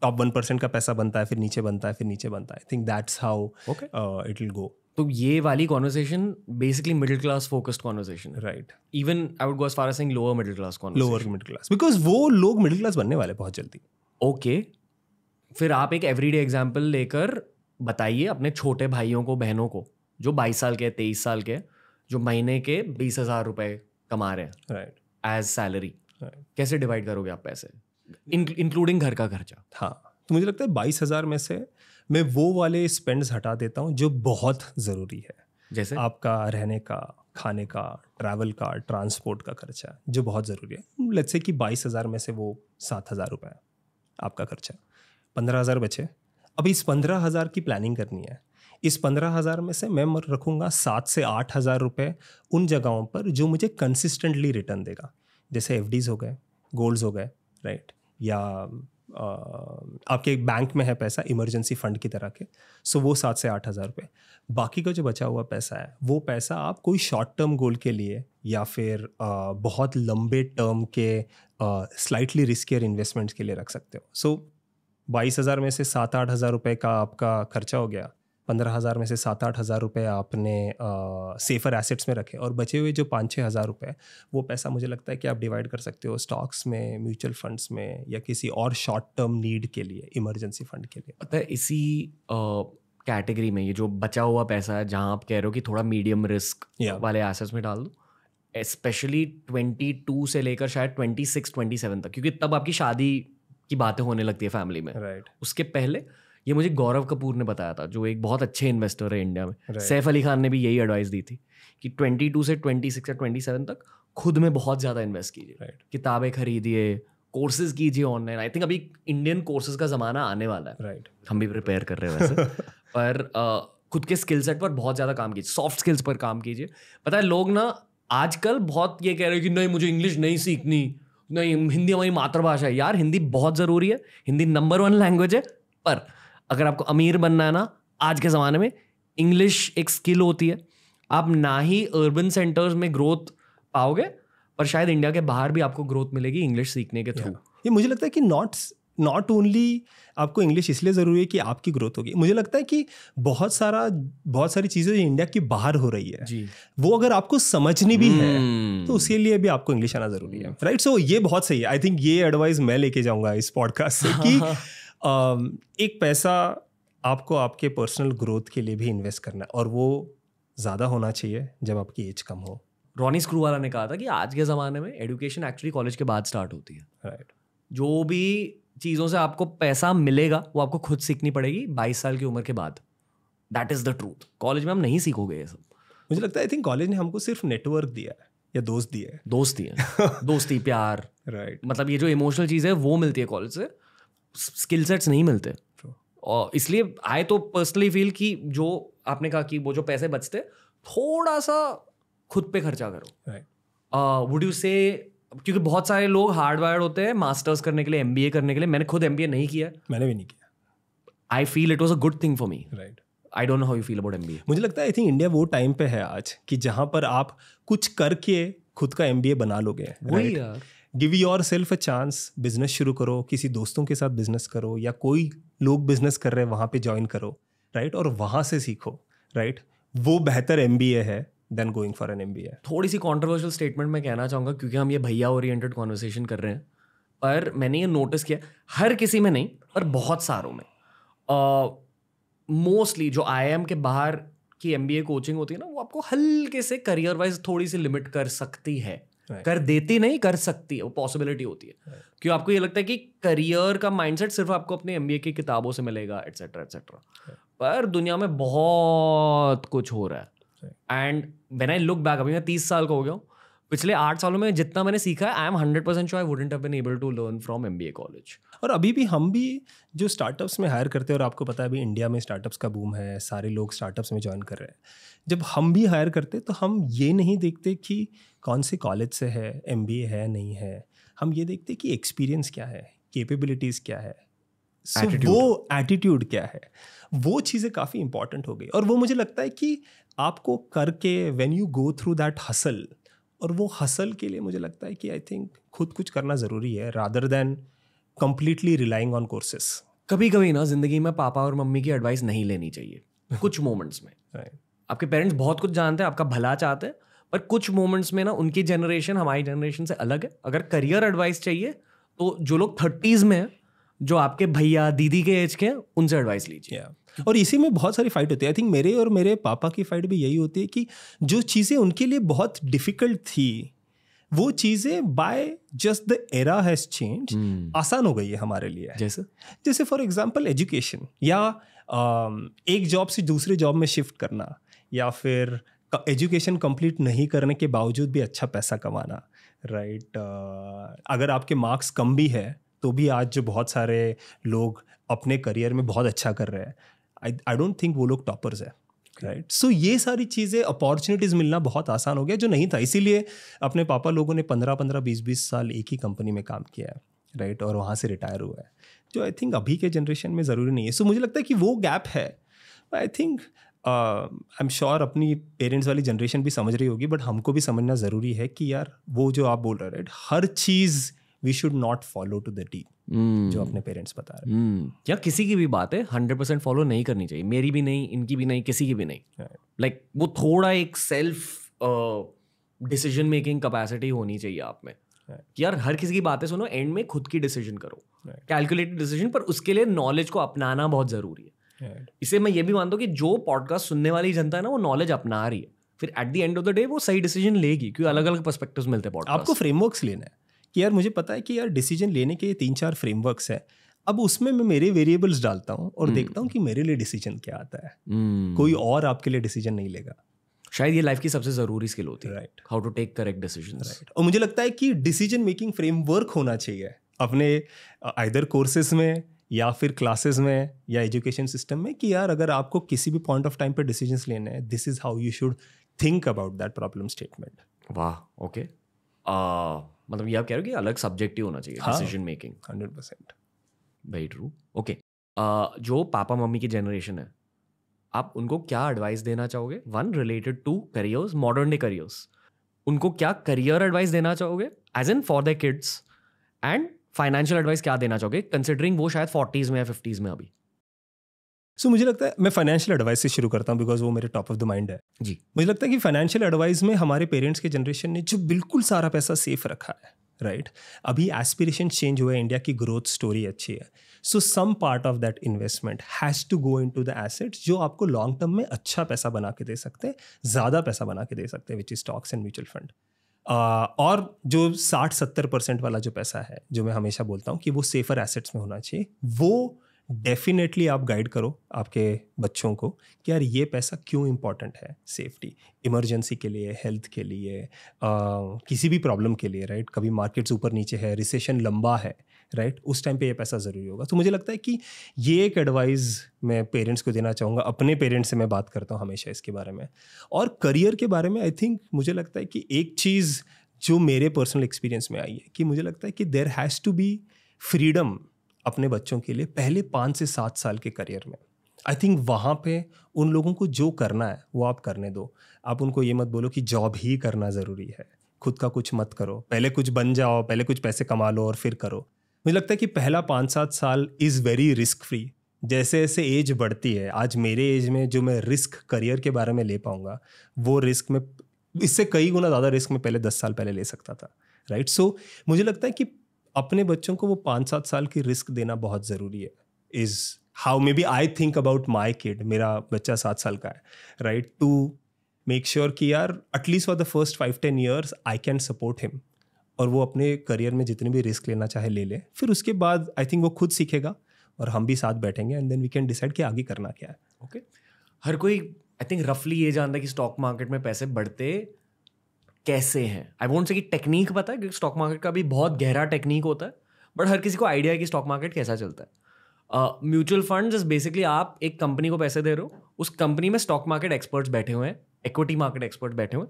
टॉप वन परसेंट का पैसा बनता है फिर नीचे बनता है फिर नीचे बनता है I think that's how it will go तो ये वाली conversation basically middle class focused conversation right even I would go far saying lower middle class lower middle class because वो लोग मिडिल क्लास बनने वाले बहुत जल्दी ओके okay. फिर आप एक एवरीडे एग्जांपल लेकर बताइए अपने छोटे भाइयों को बहनों को जो बाईस साल के तेईस साल के जो महीने के बीस हज़ार रुपये कमा रहे हैं राइट एज सैलरी कैसे डिवाइड करोगे आप पैसे इंक्लूडिंग घर का खर्चा हाँ तो मुझे लगता है बाईस हज़ार में से मैं वो वाले स्पेंड्स हटा देता हूँ जो बहुत ज़रूरी है जैसे आपका रहने का खाने का ट्रैवल का ट्रांसपोर्ट का खर्चा जो बहुत ज़रूरी है लेट्स से कि बाईस हज़ार में से वो सात हज़ार रुपये आपका खर्चा पंद्रह हज़ार बचे अब इस पंद्रह हज़ार की प्लानिंग करनी है इस पंद्रह हज़ार में से मैं रखूँगा सात से आठ हज़ार रुपये उन जगहों पर जो मुझे कंसिस्टेंटली रिटर्न देगा जैसे एफ हो गए गोल्ड्स हो गए राइट या आ, आपके बैंक में है पैसा इमरजेंसी फंड की तरह के सो वो सात से आठ हज़ार रुपये बाकी का जो बचा हुआ पैसा है वो पैसा आप कोई शॉर्ट टर्म गोल के लिए या फिर आ, बहुत लंबे टर्म के स्लाइटली रिस्कियर इन्वेस्टमेंट्स के लिए रख सकते हो सो so, बाईस हज़ार में से सात आठ हज़ार रुपये का आपका खर्चा हो गया पंद्रह हज़ार में से सात आठ हज़ार रुपये आपने सेफ़र एसेट्स में रखे और बचे हुए जो पाँच छः हज़ार रुपये वो पैसा मुझे लगता है कि आप डिवाइड कर सकते हो स्टॉक्स में म्यूचुअल फंड्स में या किसी और शॉर्ट टर्म नीड के लिए इमरजेंसी फंड के लिए पता है इसी कैटेगरी में ये जो बचा हुआ पैसा है जहाँ आप कह रहे हो कि थोड़ा मीडियम रिस्क yeah. वाले एसेट्स में डाल दो स्पेशली ट्वेंटी टू से लेकर शायद ट्वेंटी सिक्स ट्वेंटी सेवन तक क्योंकि तब आपकी शादी की बातें होने लगती है फैमिली में right. उसके पहले ये मुझे गौरव कपूर ने बताया था जो एक बहुत अच्छे इन्वेस्टर है इंडिया में right. सैफ अली खान ने भी यही एडवाइस दी थी कि टू से ट्वेंटी सिक्स या सेवन तक खुद में बहुत ज़्यादा इन्वेस्ट कीजिए right. किताबें खरीदिए कोर्सेज कीजिए ऑनलाइन आई थिंक अभी इंडियन कोर्सेज का ज़माना आने वाला है राइट right. हम भी प्रिपेयर कर रहे हैं वैसे पर खुद के स्किल सेट पर बहुत ज़्यादा काम कीजिए सॉफ्ट स्किल्स पर काम कीजिए पता है लोग ना आजकल बहुत ये कह रहे हैं कि नहीं मुझे इंग्लिश नहीं सीखनी नहीं हिंदी हमारी मातृभाषा है यार हिंदी बहुत ज़रूरी है हिंदी नंबर वन लैंग्वेज है पर अगर आपको अमीर बनना है ना आज के ज़माने में इंग्लिश एक स्किल होती है आप ना ही अर्बन सेंटर्स में ग्रोथ पाओगे पर शायद इंडिया के बाहर भी आपको ग्रोथ मिलेगी इंग्लिश सीखने के थ्रू ये मुझे लगता है कि नॉट नॉट ओनली आपको इंग्लिश इसलिए ज़रूरी है कि आपकी ग्रोथ होगी मुझे लगता है कि बहुत सारा बहुत सारी चीज़ें जो इंडिया की बाहर हो रही है वो अगर आपको समझनी भी है तो हम्म। उसके लिए भी आपको इंग्लिश आना ज़रूरी है राइट सो ये बहुत सही है आई थिंक ये एडवाइस मैं लेके जाऊँगा इस पॉडकास्ट से कि एक पैसा आपको आपके पर्सनल ग्रोथ के लिए भी इन्वेस्ट करना है और वो ज़्यादा होना चाहिए जब आपकी एज कम हो रॉनी स्क्रू वाला ने कहा था कि आज के ज़माने में एडुकेशन एक्चुअली कॉलेज के बाद स्टार्ट होती है राइट right. जो भी चीज़ों से आपको पैसा मिलेगा वो आपको खुद सीखनी पड़ेगी बाईस साल की उम्र के बाद that is the truth college में हम नहीं सीखोगे ये सब मुझे लगता है आई थिंक कॉलेज ने हमको सिर्फ नेटवर्क दिया है या दोस्त दिए है दोस्त दिए दोस्ती प्यार राइट right. मतलब ये जो इमोशनल चीज़ है वो मिलती है कॉलेज से स्किल सेट्स नहीं मिलते और इसलिए आई तो पर्सनली फील कि जो आपने कहा कि वो जो पैसे बचते थोड़ा सा खुद पे खर्चा करो वुड यू से क्योंकि बहुत सारे लोग हार्ड वायर्ड होते हैं मास्टर्स करने के लिए एम करने के लिए मैंने खुद एम नहीं किया मैंने भी नहीं किया I feel it was a good thing for me right I don't know how you feel about um मुझे लगता है आई थिंक इंडिया वो टाइम पे है आज कि जहाँ पर आप कुछ करके खुद का एम बना लोगे वही give yourself a chance business शुरू करो किसी दोस्तों के साथ बिजनेस करो या कोई लोग बिजनेस कर रहे हैं वहाँ पे ज्वाइन करो राइट right? और वहाँ से सीखो राइट right? वो बेहतर एम है than going for an M A थोड़ी सी कॉन्ट्रोवर्शियल स्टेटमेंट मैं कहना चाहूँगा क्योंकि हम ये भैया ओरिएंटेड कॉन्वर्सेशन कर रहे हैं पर मैंने ये नोटिस किया हर किसी में नहीं पर बहुत सारों में मोस्टली uh, जो आई के बाहर की एम कोचिंग होती है ना वो आपको हल्के से करियर वाइज थोड़ी सी लिमिट कर सकती है right. कर देती नहीं कर सकती है वो पॉसिबिलिटी होती है right. क्यों आपको ये लगता है कि करियर का माइंडसेट सिर्फ आपको अपने एम की किताबों से मिलेगा एट्सेट्रा एट्सेट्रा right. पर दुनिया में बहुत कुछ हो रहा है and when I look back अभी मैं तीस साल का हो गया हूँ पिछले आठ सालों में जितना मैंने सीखा है I am hundred percent sure I wouldn't have been able to learn from M B A college और अभी भी हम भी जो स्टार्टअप्स में हायर करते हैं और आपको पता है अभी इंडिया में स्टार्टअप्स का बूम है सारे लोग स्टार्टअप्स में ज्वाइन कर रहे हैं जब हम भी हायर करते तो हम ये नहीं देखते कि कौन से कॉलेज से है एम बी ए है नहीं है हम ये देखते कि एक्सपीरियंस क्या है केपेबिलिटीज़ क्या है so attitude. वो एटीट्यूड क्या है वो चीज़ें काफ़ी इंपॉर्टेंट हो गई और वो मुझे लगता है कि आपको करके when you go through that hustle और वो हसल के लिए मुझे लगता है कि आई थिंक खुद कुछ करना ज़रूरी है rather than completely relying on courses कभी कभी ना ज़िंदगी में पापा और मम्मी की एडवाइस नहीं लेनी चाहिए कुछ मोमेंट्स में right. आपके पेरेंट्स बहुत कुछ जानते हैं आपका भला चाहते हैं पर कुछ मोमेंट्स में ना उनकी जनरेशन हमारी जनरेशन से अलग है अगर करियर एडवाइस चाहिए तो जो लोग थर्टीज़ में हैं जो आपके भैया दीदी के एज के हैं उनसे एडवाइस लीजिए yeah. और इसी में बहुत सारी फाइट होती है आई थिंक मेरे और मेरे पापा की फाइट भी यही होती है कि जो चीज़ें उनके लिए बहुत डिफिकल्ट थी वो चीज़ें by just the era has change आसान हो गई है हमारे लिए जैसे जैसे फॉर एग्जाम्पल एजुकेशन या um, एक जॉब से दूसरे जॉब में शिफ्ट करना या फिर एजुकेशन कंप्लीट नहीं करने के बावजूद भी अच्छा पैसा कमाना राइट right? Uh, अगर आपके मार्क्स कम भी है तो भी आज जो बहुत सारे लोग अपने करियर में बहुत अच्छा कर रहे हैं आई डोंट थिंक वो लोग टॉपर्स है राइट सो ये सारी चीज़ें अपॉर्चुनिटीज़ मिलना बहुत आसान हो गया जो नहीं था इसीलिए अपने पापा लोगों ने पंद्रह पंद्रह बीस बीस साल एक ही कंपनी में काम किया है राइट और वहाँ से रिटायर हुआ है जो आई थिंक अभी के जनरेशन में ज़रूरी नहीं है सो मुझे लगता है कि वो गैप है I think I am sure अपनी पेरेंट्स वाली जनरेशन भी समझ रही होगी बट हमको भी समझना ज़रूरी है कि यार वो जो आप बोल रहे हो राइट हर चीज़ we should not follow to the T जो अपने पेरेंट्स बता रहे हैं hmm. या किसी की भी बात है हंड्रेड परसेंट फॉलो नहीं करनी चाहिए मेरी भी नहीं इनकी भी नहीं किसी की भी नहीं लाइक like, वो थोड़ा एक सेल्फ डिसीजन मेकिंग कैपेसिटी होनी चाहिए आप में right. यार हर किसी की बातें सुनो एंड में खुद की डिसीजन करो कैलकुलेटेड right. डिसीजन पर उसके लिए नॉलेज को अपनाना बहुत ज़रूरी है right. इससे मैं ये भी मानता हूँ कि जो पॉडकास्ट सुनने वाली जनता है ना वो नॉलेज अपना रही है फिर at the end of the day वो सही डिसीजन लेगी क्योंकि अलग अलग पर्सपेक्टिव मिलते हैं आपको फ्रेमवर्क्स लेना है कि यार मुझे पता है कि यार डिसीजन लेने के तीन चार फ्रेमवर्क्स हैं अब उसमें मैं मेरे वेरिएबल्स डालता हूँ और हम्म। देखता हूँ कि मेरे लिए डिसीजन क्या आता है हम्म। कोई और आपके लिए डिसीजन नहीं लेगा शायद ये लाइफ की सबसे ज़रूरी स्किल होती है right how to take correct decision right और मुझे लगता है कि डिसीजन मेकिंग फ्रेमवर्क होना चाहिए अपने आइदर कोर्सेज में या फिर क्लासेस में या एजुकेशन सिस्टम में कि यार अगर आपको किसी भी पॉइंट ऑफ टाइम पर डिसीजन लेने हैं this is how you should think about that problem statement वाह ओके मतलब ये आप कह रहे हो कि अलग सब्जेक्टिव होना चाहिए डिसीजन हाँ। Making hundred percent very true okay जो पापा मम्मी की जनरेशन है आप उनको क्या एडवाइस देना चाहोगे one related to careers modern day careers उनको क्या करियर एडवाइस देना चाहोगे as an for the kids and financial advice क्या देना चाहोगे कंसिडरिंग वो शायद फोर्टीज़ में या फिफ्टीज़ में अभी सो so, मुझे लगता है मैं फाइनेंशियल एडवाइस से शुरू करता हूँ बिकॉज वो मेरे टॉप ऑफ द माइंड है जी मुझे लगता है कि फाइनेंशियल एडवाइस में हमारे पेरेंट्स के जनरेशन ने जो बिल्कुल सारा पैसा सेफ रखा है राइट right? अभी एस्पिरेशन चेंज हुआ है इंडिया की ग्रोथ स्टोरी अच्छी है so some part of that investment has to go into the assets जो आपको लॉन्ग टर्म में अच्छा पैसा बना के दे सकते हैं ज़्यादा पैसा बना के दे सकते हैं which is stocks and mutual fund और जो साठ सत्तर परसेंट वाला जो पैसा है जो मैं हमेशा बोलता हूँ कि वो सेफर एसेट्स में होना चाहिए वो डेफिनेटली आप गाइड करो आपके बच्चों को कि यार ये पैसा क्यों इम्पॉर्टेंट है सेफ्टी इमरजेंसी के लिए हेल्थ के लिए आ, किसी भी प्रॉब्लम के लिए राइट कभी मार्केट्स ऊपर नीचे है रिसेशन लंबा है राइट उस टाइम पे ये पैसा ज़रूरी होगा तो मुझे लगता है कि ये एक एडवाइस मैं पेरेंट्स को देना चाहूँगा अपने पेरेंट्स से मैं बात करता हूँ हमेशा इसके बारे में और करियर के बारे में आई थिंक मुझे लगता है कि एक चीज़ जो मेरे पर्सनल एक्सपीरियंस में आई है कि मुझे लगता है कि there has to be freedom अपने बच्चों के लिए पहले पाँच से सात साल के करियर में आई थिंक वहाँ पे उन लोगों को जो करना है वो आप करने दो आप उनको ये मत बोलो कि जॉब ही करना ज़रूरी है खुद का कुछ मत करो पहले कुछ बन जाओ पहले कुछ पैसे कमा लो और फिर करो मुझे लगता है कि पहला पाँच सात साल इज़ वेरी रिस्क फ्री जैसे जैसे एज बढ़ती है आज मेरे एज में जो मैं रिस्क करियर के बारे में ले पाऊँगा वो रिस्क में इससे कई गुना ज़्यादा रिस्क में पहले दस साल पहले ले सकता था राइट right? सो so, मुझे लगता है कि अपने बच्चों को वो पाँच सात साल की रिस्क देना बहुत ज़रूरी है is how maybe I think about my kid मेरा बच्चा सात साल का है राइट टू मेक श्योर कि यार at least for the first five ten years I can support him और वो अपने करियर में जितने भी रिस्क लेना चाहे ले ले फिर उसके बाद आई थिंक वो खुद सीखेगा और हम भी साथ बैठेंगे and then we can decide कि आगे करना क्या है ओके okay. हर कोई आई थिंक रफली ये जानता है कि स्टॉक मार्केट में पैसे बढ़ते कैसे है आई वोट से कि टेक्निक पता है क्योंकि स्टॉक मार्केट का भी बहुत गहरा टेक्निक होता है बट हर किसी को आइडिया है कि स्टॉक मार्केट कैसा चलता है म्यूचुअल फंड जस्ट बेसिकली आप एक कंपनी को पैसे दे रहे हो उस कंपनी में स्टॉक मार्केट एक्सपर्ट्स बैठे हुए हैं इक्विटी मार्केट एक्सपर्ट बैठे हुए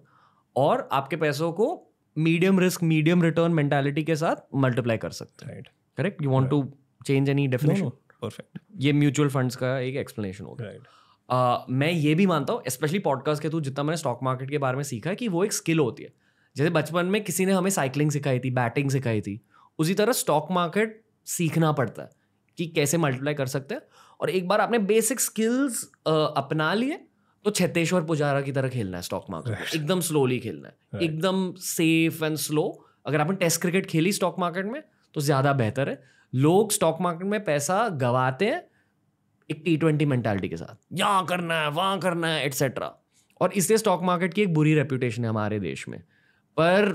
और आपके पैसों को medium risk medium return mentality के साथ मल्टीप्लाई कर सकते हैं right correct you want to change any definition perfect ये म्यूचुअल फंड्स का एक एक्सप्लेनेशन होगा राइट मैं ये भी मानता हूँ स्पेशली पॉडकास्ट के थ्रू जितना मैंने स्टॉक मार्केट के बारे में सीखा है कि वो एक स्किल होती है जैसे बचपन में किसी ने हमें साइकिलिंग सिखाई थी बैटिंग सिखाई थी उसी तरह स्टॉक मार्केट सीखना पड़ता है कि कैसे मल्टीप्लाई कर सकते हैं और एक बार आपने बेसिक स्किल्स अपना लिए तो छतेश्वर पुजारा की तरह खेलना है स्टॉक मार्केट right. एकदम स्लोली खेलना है right. एकदम सेफ एंड स्लो अगर आपने टेस्ट क्रिकेट खेली स्टॉक मार्केट में तो ज़्यादा बेहतर है लोग स्टॉक मार्केट में पैसा गंवाते हैं एक टी ट्वेंटी मैंटेलिटी के साथ यहाँ करना है वहाँ करना है एट्सेट्रा और इससे स्टॉक मार्केट की एक बुरी रेपूटेशन है हमारे देश में पर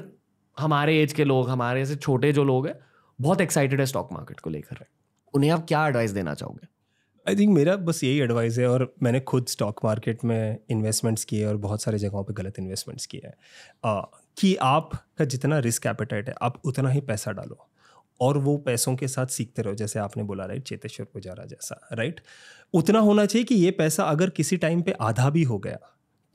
हमारे एज के लोग हमारे से छोटे जो लोग हैं बहुत एक्साइटेड है स्टॉक मार्केट को लेकर उन्हें आप क्या एडवाइस देना चाहोगे आई थिंक मेरा बस यही एडवाइस है और मैंने खुद स्टॉक मार्केट में इन्वेस्टमेंट्स किए और बहुत सारे जगहों पे गलत इन्वेस्टमेंट्स किए हैं कि आपका जितना रिस्क एपेटाइट है आप उतना ही पैसा डालो और वो पैसों के साथ सीखते रहो जैसे आपने बोला राइट चेतेश्वर पुजारा जैसा राइट उतना होना चाहिए कि ये पैसा अगर किसी टाइम पे आधा भी हो गया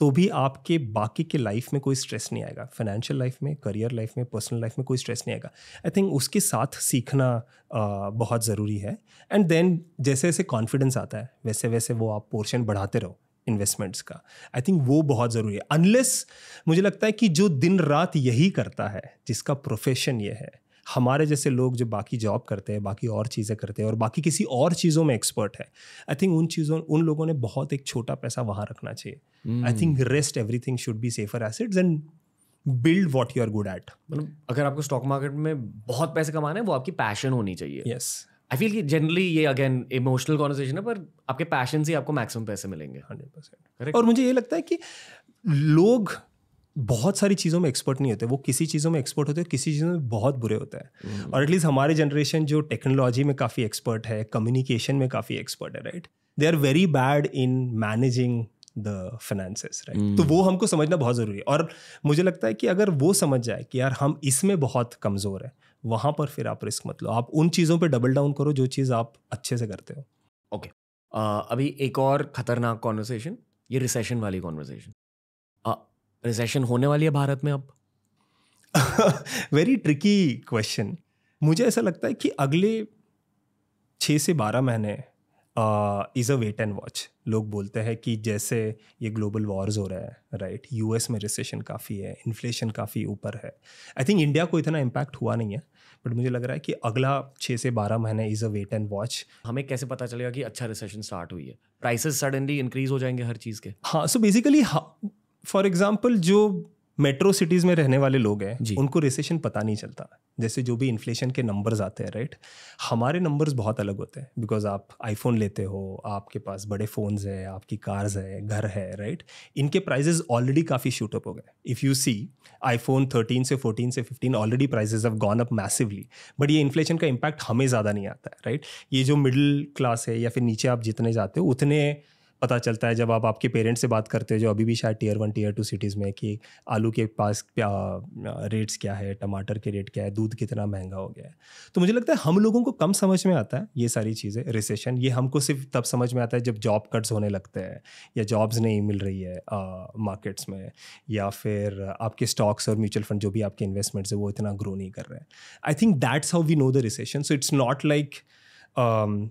तो भी आपके बाकी के लाइफ में कोई स्ट्रेस नहीं आएगा फाइनेंशियल लाइफ में करियर लाइफ में पर्सनल लाइफ में कोई स्ट्रेस नहीं आएगा आई थिंक उसके साथ सीखना आ, बहुत ज़रूरी है एंड देन जैसे जैसे कॉन्फिडेंस आता है वैसे वैसे वो आप पोर्शन बढ़ाते रहो इन्वेस्टमेंट्स का आई थिंक वो बहुत ज़रूरी है अनलेस मुझे लगता है कि जो दिन रात यही करता है जिसका प्रोफेशन ये है हमारे जैसे लोग जो बाकी जॉब करते हैं बाकी और चीज़ें करते हैं और बाकी किसी और चीज़ों में एक्सपर्ट है आई थिंक उन चीज़ों उन लोगों ने बहुत एक छोटा पैसा वहाँ रखना चाहिए I think rest thing should be safer assets and build what you are good at मतलब अगर आपको स्टॉक मार्केट में बहुत पैसे कमाने हैं वो आपकी पैशन होनी चाहिए यस आई फील कि जनरली ये अगेन इमोशनल कॉन्वर्सेशन है पर आपके पैशन से आपको मैक्सिमम पैसे मिलेंगे हंड्रेड परसेंट और मुझे ये लगता है कि लोग बहुत सारी चीज़ों में एक्सपर्ट नहीं होते वो किसी चीज़ों में एक्सपर्ट होते हैं किसी चीज़ों में बहुत बुरे होते हैं हम्म। और एटलीस्ट हमारे जनरेशन जो टेक्नोलॉजी में काफ़ी एक्सपर्ट है कम्युनिकेशन में काफ़ी एक्सपर्ट है right they are very bad in managing the finances right तो वो हमको समझना बहुत ज़रूरी है और मुझे लगता है कि अगर वो समझ जाए कि यार हम इसमें बहुत कमज़ोर है वहाँ पर फिर आप रिस्क मत लो आप उन चीज़ों पर डबल डाउन करो जो चीज़ आप अच्छे से करते हो ओके okay. uh, अभी एक और ख़तरनाक कॉन्वर्सेशन ये रिसेशन वाली कॉन्वर्सेशन रिसेशन होने वाली है भारत में अब वेरी ट्रिकी क्वेश्चन मुझे ऐसा लगता है कि अगले छः से बारह महीने is a wait and watch लोग बोलते हैं कि जैसे ये ग्लोबल वॉर्स हो रहा है राइट यूएस में रिसेशन काफ़ी है इन्फ्लेशन काफ़ी ऊपर है आई थिंक इंडिया को इतना इम्पैक्ट हुआ नहीं है बट मुझे लग रहा है कि अगला छः से बारह महीने is a wait and watch हमें कैसे पता चलेगा कि अच्छा रिसेशन स्टार्ट हुई है प्राइसेस सडनली इंक्रीज हो जाएंगे हर चीज़ के हाँ सो बेसिकली फॉर एग्जाम्पल जो मेट्रो सिटीज में रहने वाले लोग हैं उनको रिसेशन पता नहीं चलता जैसे जो भी इन्फ्लेशन के नंबर्स आते हैं राइट हमारे नंबर्स बहुत अलग होते हैं बिकॉज आप आईफोन लेते हो आपके पास बड़े फ़ोन्स हैं आपकी कार्स है घर है राइट इनके प्राइजेज ऑलरेडी काफ़ी शूटअप हो गए इफ़ यू सी आईफोन 13 से 14 से 15 already prices have gone up massively but ये इन्फ्लेशन का इम्पैक्ट हमें ज़्यादा नहीं आता है राइट ये जो मिडिल क्लास है या फिर नीचे आप जितने जाते हो उतने पता चलता है जब आप आपके पेरेंट्स से बात करते हो जो अभी भी शायद tier one tier two cities में कि आलू के पास क्या रेट्स क्या है टमाटर के रेट क्या है दूध कितना महंगा हो गया है तो मुझे लगता है हम लोगों को कम समझ में आता है ये सारी चीज़ें रिसेशन ये हमको सिर्फ तब समझ में आता है जब जॉब कट्स होने लगते हैं या जॉब्स नहीं मिल रही है मार्केट्स में या फिर आपके स्टॉक्स और म्यूचुअल फंड जो भी आपके इन्वेस्टमेंट्स है वो इतना ग्रो नहीं कर रहे हैं I think that's how we know the recession so it's not like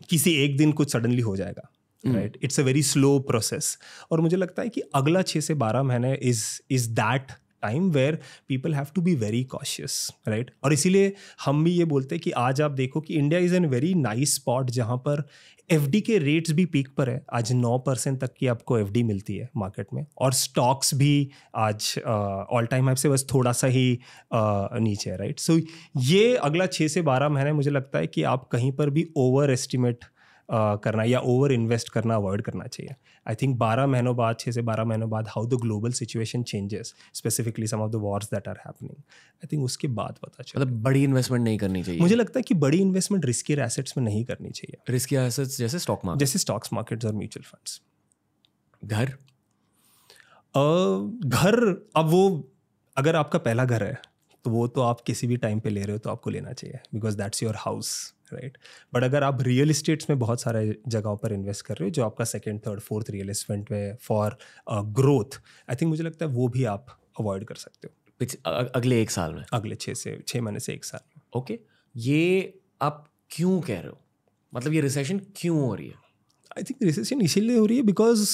किसी एक दिन कुछ सडनली हो जाएगा right it's a very slow process और मुझे लगता है कि अगला छः से बारह महीने is is that time where people have to be very cautious right और इसीलिए हम भी ये बोलते हैं कि आज आप देखो कि India is an very nice spot जहाँ पर एफ के रेट्स भी पीक पर है आज नौ परसेंट तक की आपको एफ मिलती है मार्केट में और स्टॉक्स भी आज ऑल टाइम हाइप से बस थोड़ा सा ही आ, uh, नीचे है राइट सो so, ये अगला छः से बारह महीने मुझे लगता है कि आप कहीं पर भी ओवर एस्टिमेट करना या ओवर इन्वेस्ट करना अवॉइड करना चाहिए आई थिंक बारह महीनों बाद छः से बारह महीनों बाद how the global situation changes specifically some of the wars that are happening I think उसके बाद पता चला मतलब बड़ी इन्वेस्टमेंट नहीं करनी चाहिए मुझे लगता है कि बड़ी इन्वेस्टमेंट रिस्की एसेट्स में नहीं करनी चाहिए रिस्की एसेट्स जैसे स्टॉक मार्केट जैसे स्टॉक्स मार्केट्स और म्यूचुअल फंड्स घर घर अब वो अगर आपका पहला घर है तो वो तो आप किसी भी टाइम पे ले रहे हो तो आपको लेना चाहिए because that's your house right but अगर आप रियल इस्टेट्स में बहुत सारे जगहों पर इन्वेस्ट कर रहे हो जो आपका second third fourth real investment में फॉर ग्रोथ आई थिंक मुझे लगता है वो भी आप अवॉइड कर सकते हो अगले एक साल में अगले छः से छः महीने से एक साल में ओके okay. ये आप क्यों कह रहे हो मतलब ये रिसेशन क्यों हो रही है आई थिंक रिसेशन इसीलिए हो रही है बिकॉज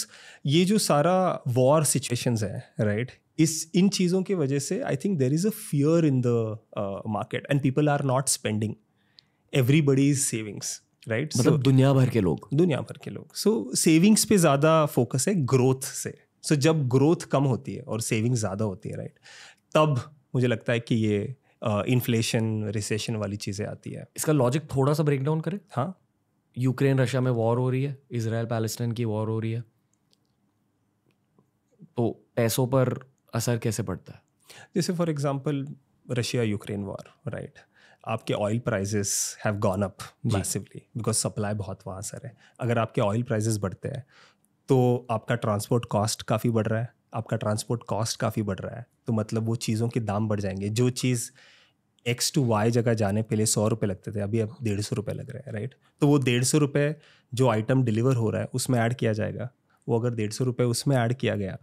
ये जो सारा वॉर सिचुएशंस है राइट right? इस इन चीज़ों की वजह से I think there is a fear in the market and people are not spending everybody is savings right मतलब so, दुनिया भर के लोग दुनिया भर के लोग सो so, सेविंग्स पे ज़्यादा फोकस है ग्रोथ से सो so, जब ग्रोथ कम होती है और सेविंग्स ज़्यादा होती है राइट तब मुझे लगता है कि ये इन्फ्लेशन uh, रिसेशन वाली चीज़ें आती है इसका लॉजिक थोड़ा सा ब्रेक डाउन करें हाँ यूक्रेन रशिया में वॉर हो रही है इसराइल पैलेस्टाइन की वॉर हो रही है तो पैसों पर असर कैसे पड़ता है जैसे for example Russia Ukraine war right आपके oil prices have gone up massively because supply बहुत वहाँ सर है अगर आपके ऑयल प्राइजेस बढ़ते हैं तो आपका ट्रांसपोर्ट कॉस्ट काफ़ी बढ़ रहा है आपका ट्रांसपोर्ट कॉस्ट काफ़ी बढ़ रहा है तो मतलब वो चीज़ों के दाम बढ़ जाएंगे जो चीज़ एक्स टू वाई जगह जाने पहले सौ रुपये लगते थे अभी अब डेढ़ सौ रुपये लग रहे हैं राइट तो वो डेढ़ सौ रुपये जो आइटम डिलीवर हो रहा है उसमें ऐड किया जाएगा वो अगर डेढ़ सौ रुपये उसमें ऐड किया गया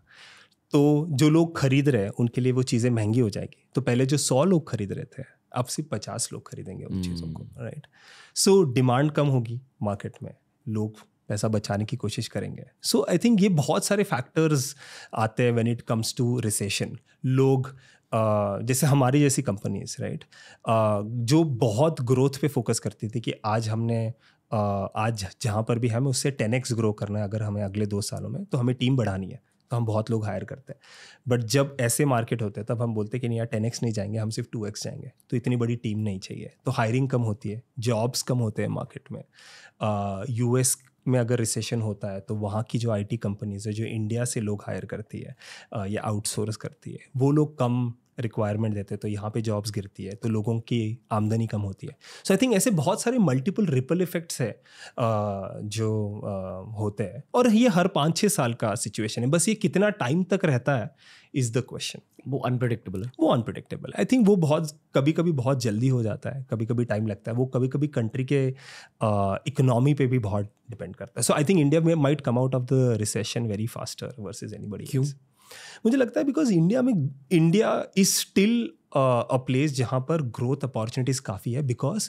तो जो लोग खरीद रहे हैं उनके लिए वो चीज़ें महंगी हो जाएगी तो पहले जो सौ लोग खरीद रहे थे अब से पचास लोग खरीदेंगे उन चीज़ों को राइट सो डिमांड कम होगी मार्केट में लोग पैसा बचाने की कोशिश करेंगे सो आई थिंक ये बहुत सारे फैक्टर्स आते हैं when it comes to recession लोग Uh, जैसे हमारी जैसी कंपनीज राइट right? uh, जो बहुत ग्रोथ पे फोकस करती थी कि आज हमने uh, आज जहाँ पर भी हमें उससे टेन एक्स ग्रो करना है अगर हमें अगले दो सालों में तो हमें टीम बढ़ानी है तो हम बहुत लोग हायर करते हैं बट जब ऐसे मार्केट होते हैं तब हम बोलते हैं कि नहीं यार टेन एक्स नहीं जाएंगे हम सिर्फ टू एक्स जाएंगे तो इतनी बड़ी टीम नहीं चाहिए तो हायरिंग कम होती है जॉब्स कम होते हैं मार्केट में यू एस में अगर रिसेशन होता है तो वहाँ की जो आई टी कंपनीज है जो इंडिया से लोग हायर करती है या आउटसोर्स करती है वो लोग कम रिक्वायरमेंट देते हैं तो यहाँ पे जॉब्स गिरती है तो लोगों की आमदनी कम होती है सो आई थिंक ऐसे बहुत सारे मल्टीपल रिपल इफेक्ट्स है जो होते हैं और ये हर पाँच छः साल का सिचुएशन है बस ये कितना टाइम तक रहता है इज़ द क्वेश्चन वो अनप्रडिक्टेबल है वो अनप्रडिक्टेबल आई थिंक वो बहुत कभी कभी बहुत जल्दी हो जाता है कभी कभी टाइम लगता है वो कभी कभी कंट्री के इकोनॉमी पे भी बहुत डिपेंड करता है सो आई थिंक इंडिया में might come out of the recession very faster versus anybody क्यों मुझे लगता है बिकॉज इंडिया में India is still a place जहाँ पर ग्रोथ अपॉर्चुनिटीज़ काफ़ी है बिकॉज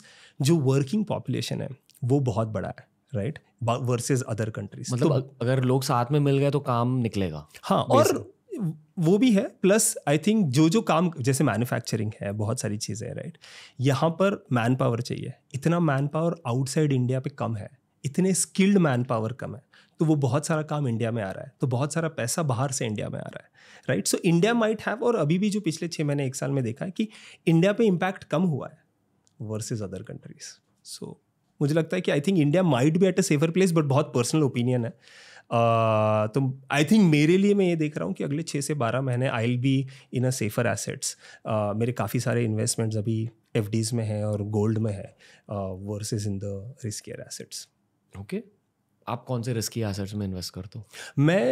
जो वर्किंग पॉपुलेशन है वो बहुत बड़ा है राइट वर्सेज अदर कंट्रीज मतलब तो, अगर लोग साथ में मिल गए तो काम निकलेगा हाँ और वो भी है प्लस आई थिंक जो जो काम जैसे मैन्युफैक्चरिंग है बहुत सारी चीज़ें हैं राइट यहाँ पर मैन पावर चाहिए इतना मैन पावर आउटसाइड इंडिया पे कम है इतने स्किल्ड मैन पावर कम है तो वो बहुत सारा काम इंडिया में आ रहा है तो बहुत सारा पैसा बाहर से इंडिया में आ रहा है right so India might have और अभी भी जो पिछले छः महीने एक साल में देखा है कि इंडिया पे इम्पैक्ट कम हुआ है वर्सेज अदर कंट्रीज सो मुझे लगता है कि आई थिंक इंडिया माइट भी at a safer place but बहुत पर्सनल ओपिनियन है uh, तो आई थिंक मेरे लिए मैं ये देख रहा हूँ कि अगले छः से बारह महीने I will be in a safer assets मेरे काफ़ी सारे इन्वेस्टमेंट्स अभी एफ में हैं और गोल्ड में है versus in the riskier assets okay आप कौन से रिस्की एसेट्स में इन्वेस्ट करते हो मैं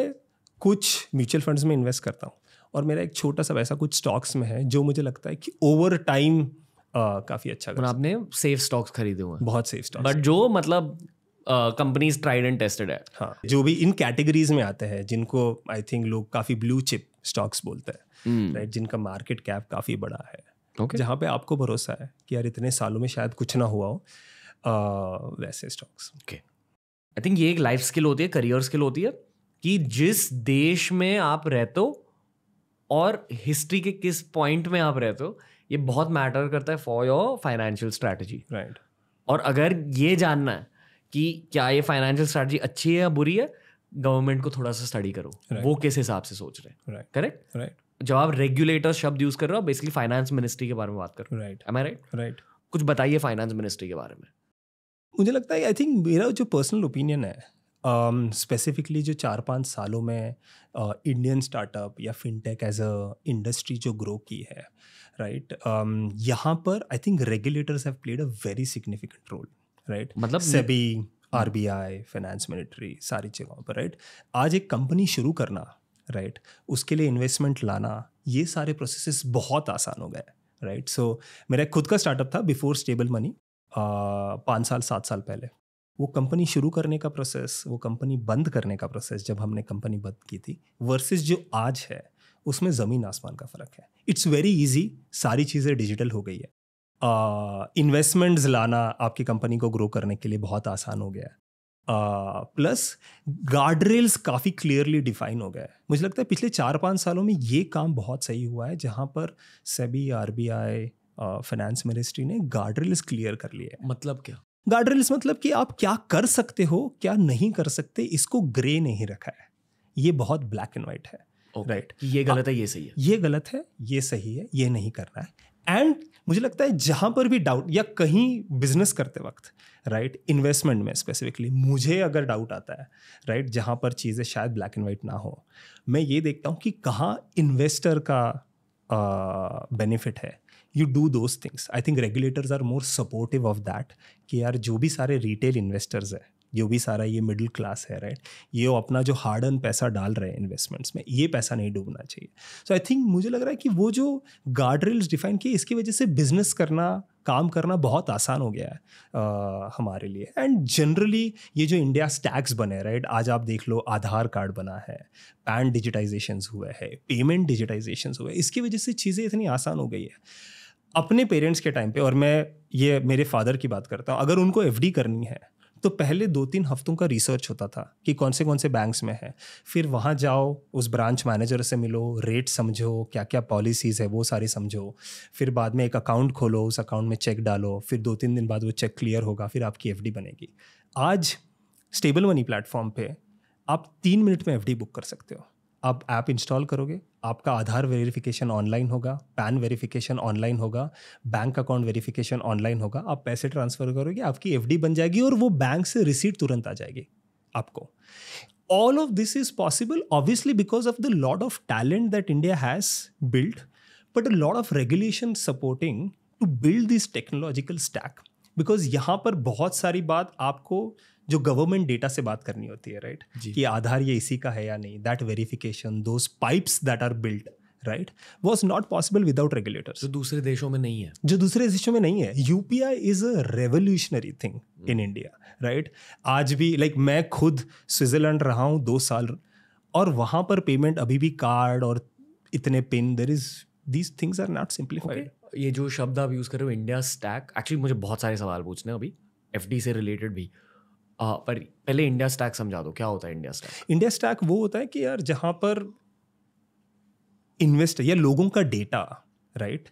कुछ म्यूचुअल फंड्स में इन्वेस्ट करता हूँ और मेरा एक छोटा सा वैसा कुछ स्टॉक्स में है जो मुझे लगता है कि ओवर टाइम काफ़ी अच्छा कर आपने सेफ स्टॉक्स खरीदे हुए हैं बहुत सेफ स्टॉक्स बट जो मतलब कंपनीज ट्राइड एंड टेस्टेड है हाँ जो भी इन कैटेगरीज में आते हैं जिनको आई थिंक लोग काफ़ी ब्लू चिप स्टॉक्स बोलते हैं राइट हम्म। जिनका मार्केट कैप काफ़ी बड़ा है okay. जहाँ पे आपको भरोसा है कि यार इतने सालों में शायद कुछ ना हुआ हो आ, वैसे stocks okay okay. I think ये एक लाइफ स्किल होती है करियर स्किल होती है कि जिस देश में आप रहते हो और हिस्ट्री के किस पॉइंट में आप रहते हो ये बहुत मैटर करता है for your financial strategy right और अगर ये जानना है कि क्या ये फाइनेंशियल स्ट्रैटेजी अच्छी है या बुरी है गवर्नमेंट को थोड़ा सा स्टडी करो right. वो किस हिसाब से सोच रहे हैं करेक्ट राइट जब आप रेगुलेटर शब्द यूज कर रहे हो बेसिकली फाइनेंस मिनिस्ट्री के बारे में बात करो राइट राइट राइट कुछ बताइए फाइनेंस मिनिस्ट्री के बारे में मुझे लगता है आई थिंक मेरा जो पर्सनल ओपिनियन है स्पेसिफिकली um, जो चार पाँच सालों में इंडियन uh, स्टार्टअप या फिनटेक एज अ इंडस्ट्री जो ग्रो की है राइट right? um, यहाँ पर I think regulators have played a very significant role right मतलब SEBI R B I finance ministry सारी जगहों पर राइट आज एक कंपनी शुरू करना राइट right? उसके लिए इन्वेस्टमेंट लाना ये सारे प्रोसेसेस बहुत आसान हो गए राइट सो मेरा खुद का स्टार्टअप था बिफोर स्टेबल मनी पाँच साल सात साल पहले वो कंपनी शुरू करने का प्रोसेस वो कंपनी बंद करने का प्रोसेस जब हमने कंपनी बंद की थी वर्सेस जो आज है उसमें ज़मीन आसमान का फ़र्क है इट्स वेरी इजी सारी चीज़ें डिजिटल हो गई है इन्वेस्टमेंट्स uh, लाना आपकी कंपनी को ग्रो करने के लिए बहुत आसान हो गया है प्लस गार्ड रेल्स काफ़ी क्लियरली डिफाइन हो गया है मुझे लगता है पिछले चार पाँच सालों में ये काम बहुत सही हुआ है जहाँ पर SEBI R B I finance ministry ने गार्डरिल्स क्लियर कर लिए मतलब क्या गार्डरिल्स मतलब कि आप क्या कर सकते हो क्या नहीं कर सकते इसको ग्रे नहीं रखा है ये बहुत ब्लैक एंड वाइट है राइट right. ये गलत है ये सही है ये गलत है ये सही है ये नहीं करना है एंड मुझे लगता है जहां पर भी डाउट या कहीं बिजनेस करते वक्त राइट right, इन्वेस्टमेंट में स्पेसिफिकली मुझे अगर डाउट आता है राइट right, जहां पर चीज़ें शायद ब्लैक एंड वाइट ना हो मैं ये देखता हूँ कि कहाँ इन्वेस्टर का बेनिफिट है you do those things I think regulators are more supportive of that कि यार जो भी सारे रिटेल इन्वेस्टर्स है जो भी सारा ये मिडिल क्लास है राइट ये अपना जो हार्ड अर्न पैसा डाल रहे हैं इन्वेस्टमेंट्स में ये पैसा नहीं डूबना चाहिए सो आई थिंक मुझे लग रहा है कि वो जो गार्ड रेल्स डिफाइन किए इसकी वजह से बिजनेस करना काम करना बहुत आसान हो गया है आ, हमारे लिए एंड जनरली ये जो इंडिया स्टैक्स बने राइट आज आप देख लो आधार कार्ड बना है पैन डिजिटाइजेशन हुआ है पेमेंट डिजिटाइजेशन हुआ है इसकी वजह से चीज़ें इतनी आसान हो गई है अपने पेरेंट्स के टाइम पे और मैं ये मेरे फादर की बात करता हूँ अगर उनको एफ करनी है तो पहले दो तीन हफ्तों का रिसर्च होता था कि कौन से कौन से बैंक्स में है फिर वहाँ जाओ उस ब्रांच मैनेजर से मिलो रेट समझो क्या क्या पॉलिसीज़ है वो सारी समझो फिर बाद में एक अकाउंट खोलो उस अकाउंट में चेक डालो फिर दो तीन दिन बाद वो चेक क्लियर होगा फिर आपकी एफ बनेगी आज स्टेबल मनी प्लेटफॉर्म पे आप तीन मिनट में एफ बुक कर सकते हो आप ऐप इंस्टॉल करोगे आपका आधार वेरिफिकेशन ऑनलाइन होगा पैन वेरिफिकेशन ऑनलाइन होगा बैंक अकाउंट वेरिफिकेशन ऑनलाइन होगा आप पैसे ट्रांसफ़र करोगे आपकी एफ बन जाएगी और वो बैंक से रिसीट तुरंत आ जाएगी आपको all of this is possible obviously because of the lot of talent that India has build but a lot of regulation supporting to build this technological stack because यहाँ पर बहुत सारी बात आपको जो गवर्नमेंट डेटा से बात करनी होती है राइट right? कि आधार ये इसी का है या नहीं that verification those pipes that are built right was not possible without regulators जो दूसरे देशों में नहीं है जो दूसरे देशों में नहीं है UPI is a revolutionary thing in India right आज भी लाइक like, मैं खुद स्विट्जरलैंड रहा हूँ दो साल और वहाँ पर पेमेंट अभी भी कार्ड और इतने PIN there is these things are not simplified ये जो शब्द आप यूज़ कर रहे हो इंडिया स्टैक एक्चुअली मुझे बहुत सारे सवाल पूछने हैं अभी एफ से रिलेटेड भी आ, पर पहले इंडिया स्टैक समझा दो क्या होता है इंडिया स्टैक इंडिया स्टैक वो होता है कि यार जहाँ पर इन्वेस्ट या लोगों का data right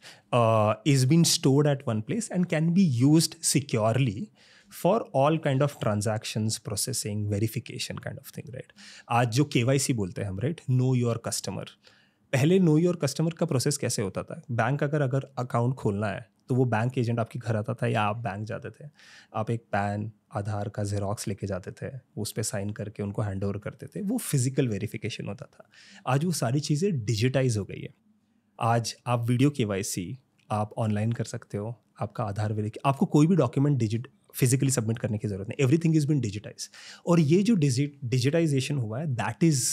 is been stored at one place and can be use securely for all kind of transaction processing verification kind of thing right आज जो के बोलते हैं हम राइट नो योर कस्टमर पहले नो योर कस्टमर का process कैसे होता था बैंक अगर अगर अकाउंट खोलना है तो वो बैंक एजेंट आपके घर आता था या आप बैंक जाते थे आप एक पैन आधार का जेरोक्स लेके जाते थे उस पर साइन करके उनको हैंड ओवर करते थे वो फिज़िकल वेरिफिकेशन होता था आज वो सारी चीज़ें डिजिटाइज हो गई है आज आप वीडियो के आप ऑनलाइन कर सकते हो आपका आधार वेरिफिक आपको कोई भी डॉक्यूमेंट डिजिट फिजिकली सबमिट करने की जरूरत नहीं एवरीथिंग इज़ बिन डिजिटाइज और ये जो डिजिट डिजिटाइजेशन हुआ है that is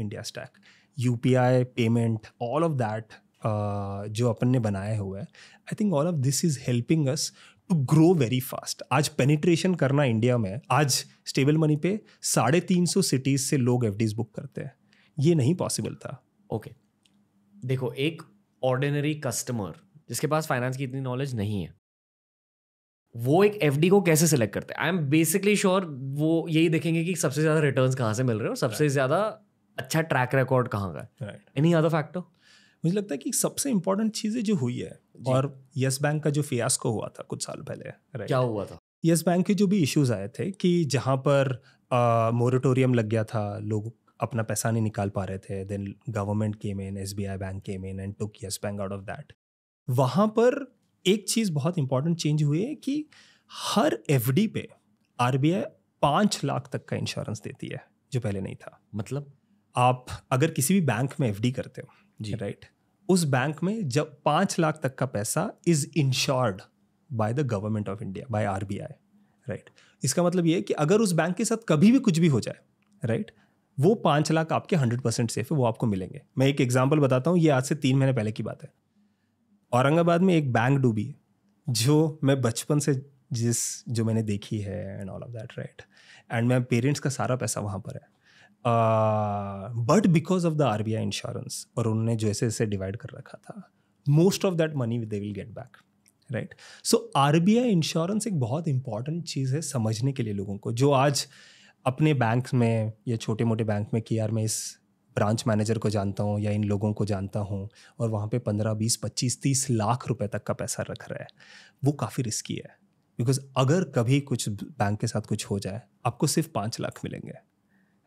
India stack U payment all of that जो अपन ने बनाया हुआ है I think all of this is helping us to grow very fast आज पेनिट्रेशन करना इंडिया में आज स्टेबल मनी पे साढ़े तीन सौ सिटीज से लोग एफ बुक करते हैं ये नहीं पॉसिबल था ओके okay. देखो एक ऑर्डिनरी कस्टमर जिसके पास फाइनेंस की इतनी नॉलेज नहीं है वो एक एफ को कैसे सिलेक्ट करते हैं आई एम बेसिकली श्योर वो यही देखेंगे कि सबसे ज़्यादा रिटर्न कहाँ से मिल रहे हैं और सबसे right. ज़्यादा अच्छा ट्रैक रिकॉर्ड कहाँ का एनी अदर फैक्टर मुझे लगता है कि सबसे इम्पोर्टेंट चीज़ें जो हुई है और यस बैंक का जो फियास्को हुआ था कुछ साल पहले क्या हुआ था यस बैंक के जो भी इश्यूज आए थे कि जहाँ पर मोरिटोरियम लग गया था लोग अपना पैसा नहीं निकाल पा रहे थे then government came in S B I bank came in and took Yes Bank out of that वहाँ पर एक चीज़ बहुत इंपॉर्टेंट चेंज हुई है कि हर एफ डी पे आर बी आई पाँच लाख तक का इंश्योरेंस देती है जो पहले नहीं था मतलब आप अगर किसी भी बैंक में एफ डी करते हो जी राइट उस बैंक में जब पाँच लाख तक का पैसा is insured by the government of India by R right इसका मतलब ये है कि अगर उस बैंक के साथ कभी भी कुछ भी हो जाए राइट right? वो पाँच लाख आपके हंड्रेड परसेंट सेफ है वो आपको मिलेंगे मैं एक एग्जाम्पल बताता हूँ ये आज से तीन महीने पहले की बात है औरंगाबाद में एक बैंक डूबी है जो मैं बचपन से जिस जो मैंने देखी है and all of that right and मैं पेरेंट्स का सारा पैसा वहाँ पर है but because of the R B I insurance और उन्होंने जैसे जैसे डिवाइड कर रखा था most of that money they will get back right so R B I insurance एक बहुत इंपॉर्टेंट चीज़ है समझने के लिए लोगों को जो आज अपने बैंक में या छोटे मोटे बैंक में कि यार मैं इस ब्रांच मैनेजर को जानता हूँ या इन लोगों को जानता हूँ और वहाँ पे पंद्रह बीस पच्चीस तीस लाख रुपए तक का पैसा रख रहा है वो काफ़ी रिस्की है बिकॉज अगर कभी कुछ बैंक के साथ कुछ हो जाए आपको सिर्फ पाँच लाख मिलेंगे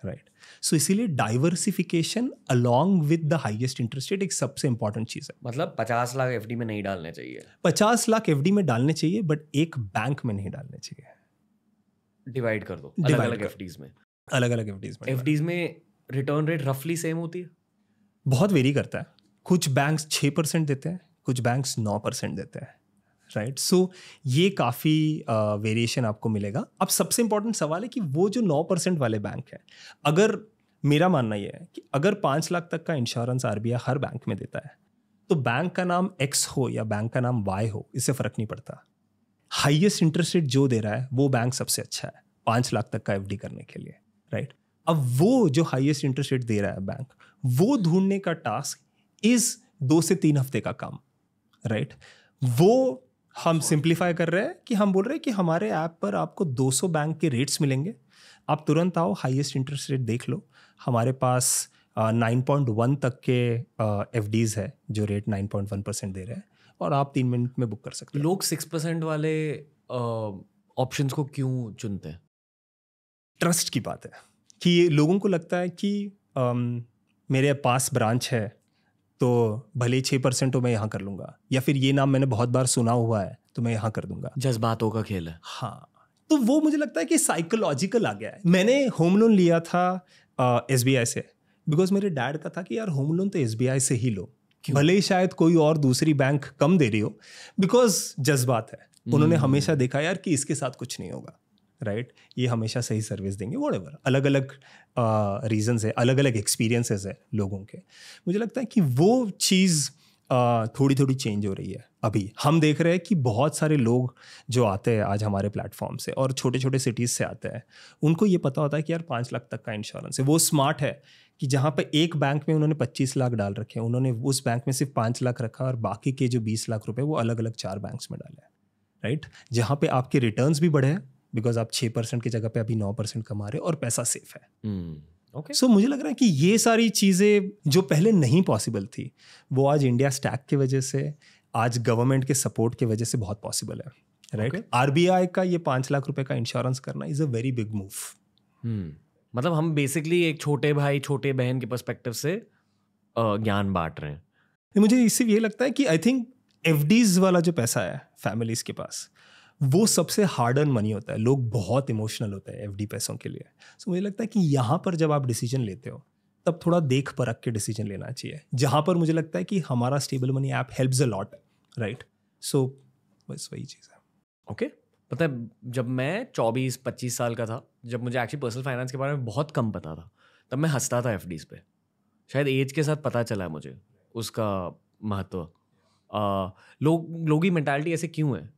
राइट सो इसीलिए diversification along with the highest interest rate एक सबसे इंपॉर्टेंट चीज़ है मतलब पचास लाख एफ में नहीं डालने चाहिए पचास लाख एफ में डालने चाहिए बट एक बैंक में नहीं डालने चाहिए डिवाइड कर दो अलग अलग एफ में अलग अलग एफ में एफ में रिटर्न रेट रफली सेम होती है बहुत वेरी करता है कुछ बैंक्स छः परसेंट देते हैं कुछ बैंक्स नौ परसेंट देते हैं राइट right? सो so, ये काफ़ी वेरिएशन uh, आपको मिलेगा अब सबसे इंपॉर्टेंट सवाल है कि वो जो नौ परसेंट वाले बैंक हैं अगर मेरा मानना यह है कि अगर पाँच लाख तक का इंश्योरेंस आर हर बैंक में देता है तो बैंक का नाम एक्स हो या बैंक का नाम वाई हो इससे फ़र्क नहीं पड़ता हाइएस्ट इंटरेस्ट रेट जो दे रहा है वो बैंक सबसे अच्छा है पाँच लाख तक का एफ करने के लिए राइट right? अब वो जो हाइएस्ट इंटरेस्ट रेट दे रहा है बैंक वो ढूंढने का टास्क इस दो से तीन हफ्ते का काम राइट right? वो हम सिंप्लीफाई कर रहे हैं कि हम बोल रहे हैं कि हमारे ऐप पर आपको 200 बैंक के रेट्स मिलेंगे आप तुरंत आओ हाईएस्ट इंटरेस्ट रेट देख लो हमारे पास नाइन पॉइंट वन तक के एफ डीज है जो rate nine point one percent दे रहे हैं और आप तीन मिनट में बुक कर सकते हैं लोग सिक्स परसेंट वाले ऑप्शंस को क्यों चुनते हैं ट्रस्ट की बात है कि लोगों को लगता है कि आ, मेरे पास ब्रांच है तो भले ही छः परसेंट तो मैं यहाँ कर लूँगा या फिर ये नाम मैंने बहुत बार सुना हुआ है तो मैं यहाँ कर दूंगा जज्बातों का खेल है हाँ तो वो मुझे लगता है कि साइकोलॉजिकल आ गया है मैंने होम लोन लिया था एस uh, से बिकॉज मेरे डैड का था कि यार होम लोन तो एस से ही लो भले ही शायद कोई और दूसरी बैंक कम दे रही हो बिकॉज जज्बात है हम्म। उन्होंने हमेशा देखा यार कि इसके साथ कुछ नहीं होगा राइट right? ये हमेशा सही सर्विस देंगे वॉट एवर अलग अलग रीजंस है अलग अलग एक्सपीरियंसेस है लोगों के मुझे लगता है कि वो चीज़ थोड़ी थोड़ी चेंज हो रही है अभी हम देख रहे हैं कि बहुत सारे लोग जो आते हैं आज हमारे प्लेटफॉर्म से और छोटे छोटे सिटीज़ से आते हैं उनको ये पता होता है कि यार पाँच लाख तक का इंश्योरेंस है वो स्मार्ट है कि जहाँ पर एक बैंक में उन्होंने पच्चीस लाख डाल रखे हैं उन्होंने उस बैंक में सिर्फ पाँच लाख रखा और बाकी के जो बीस लाख रुपए वो अलग अलग चार बैंक्स में डाले राइट जहाँ पे आपके रिटर्न्स भी बढ़े हैं बिकॉज आप छः परसेंट की जगह पे अभी नौ परसेंट कमा रहे हो और पैसा सेफ है okay hmm, okay. So so, मुझे लग रहा है कि ये सारी चीज़ें जो पहले नहीं पॉसिबल थी वो आज इंडिया स्टैक की वजह से आज गवर्नमेंट के सपोर्ट की वजह से बहुत पॉसिबल है राइट आर का ये पाँच लाख रुपए का इंश्योरेंस करना is a very big move मतलब हम बेसिकली एक छोटे भाई छोटे बहन के परस्पेक्टिव से ज्ञान बांट रहे हैं मुझे इससे ये लगता है कि आई थिंक एफ वाला जो पैसा है फैमिलीज के पास वो सबसे हार्ड अर्न मनी होता है लोग बहुत इमोशनल होते हैं एफ पैसों के लिए सो मुझे लगता है कि यहाँ पर जब आप डिसीजन लेते हो तब थोड़ा देख परख के डिसीजन लेना चाहिए जहाँ पर मुझे लगता है कि हमारा stable money app helps a lot right so बस वही चीज़ है ओके okay? पता है जब मैं 24-25 साल का था जब मुझे एक्चुअली पर्सनल फाइनेंस के बारे में बहुत कम पता था तब मैं हंसता था एफ पे शायद एज के साथ पता चला मुझे उसका महत्व लोग लोगों की मैंटेलिटी ऐसे क्यों है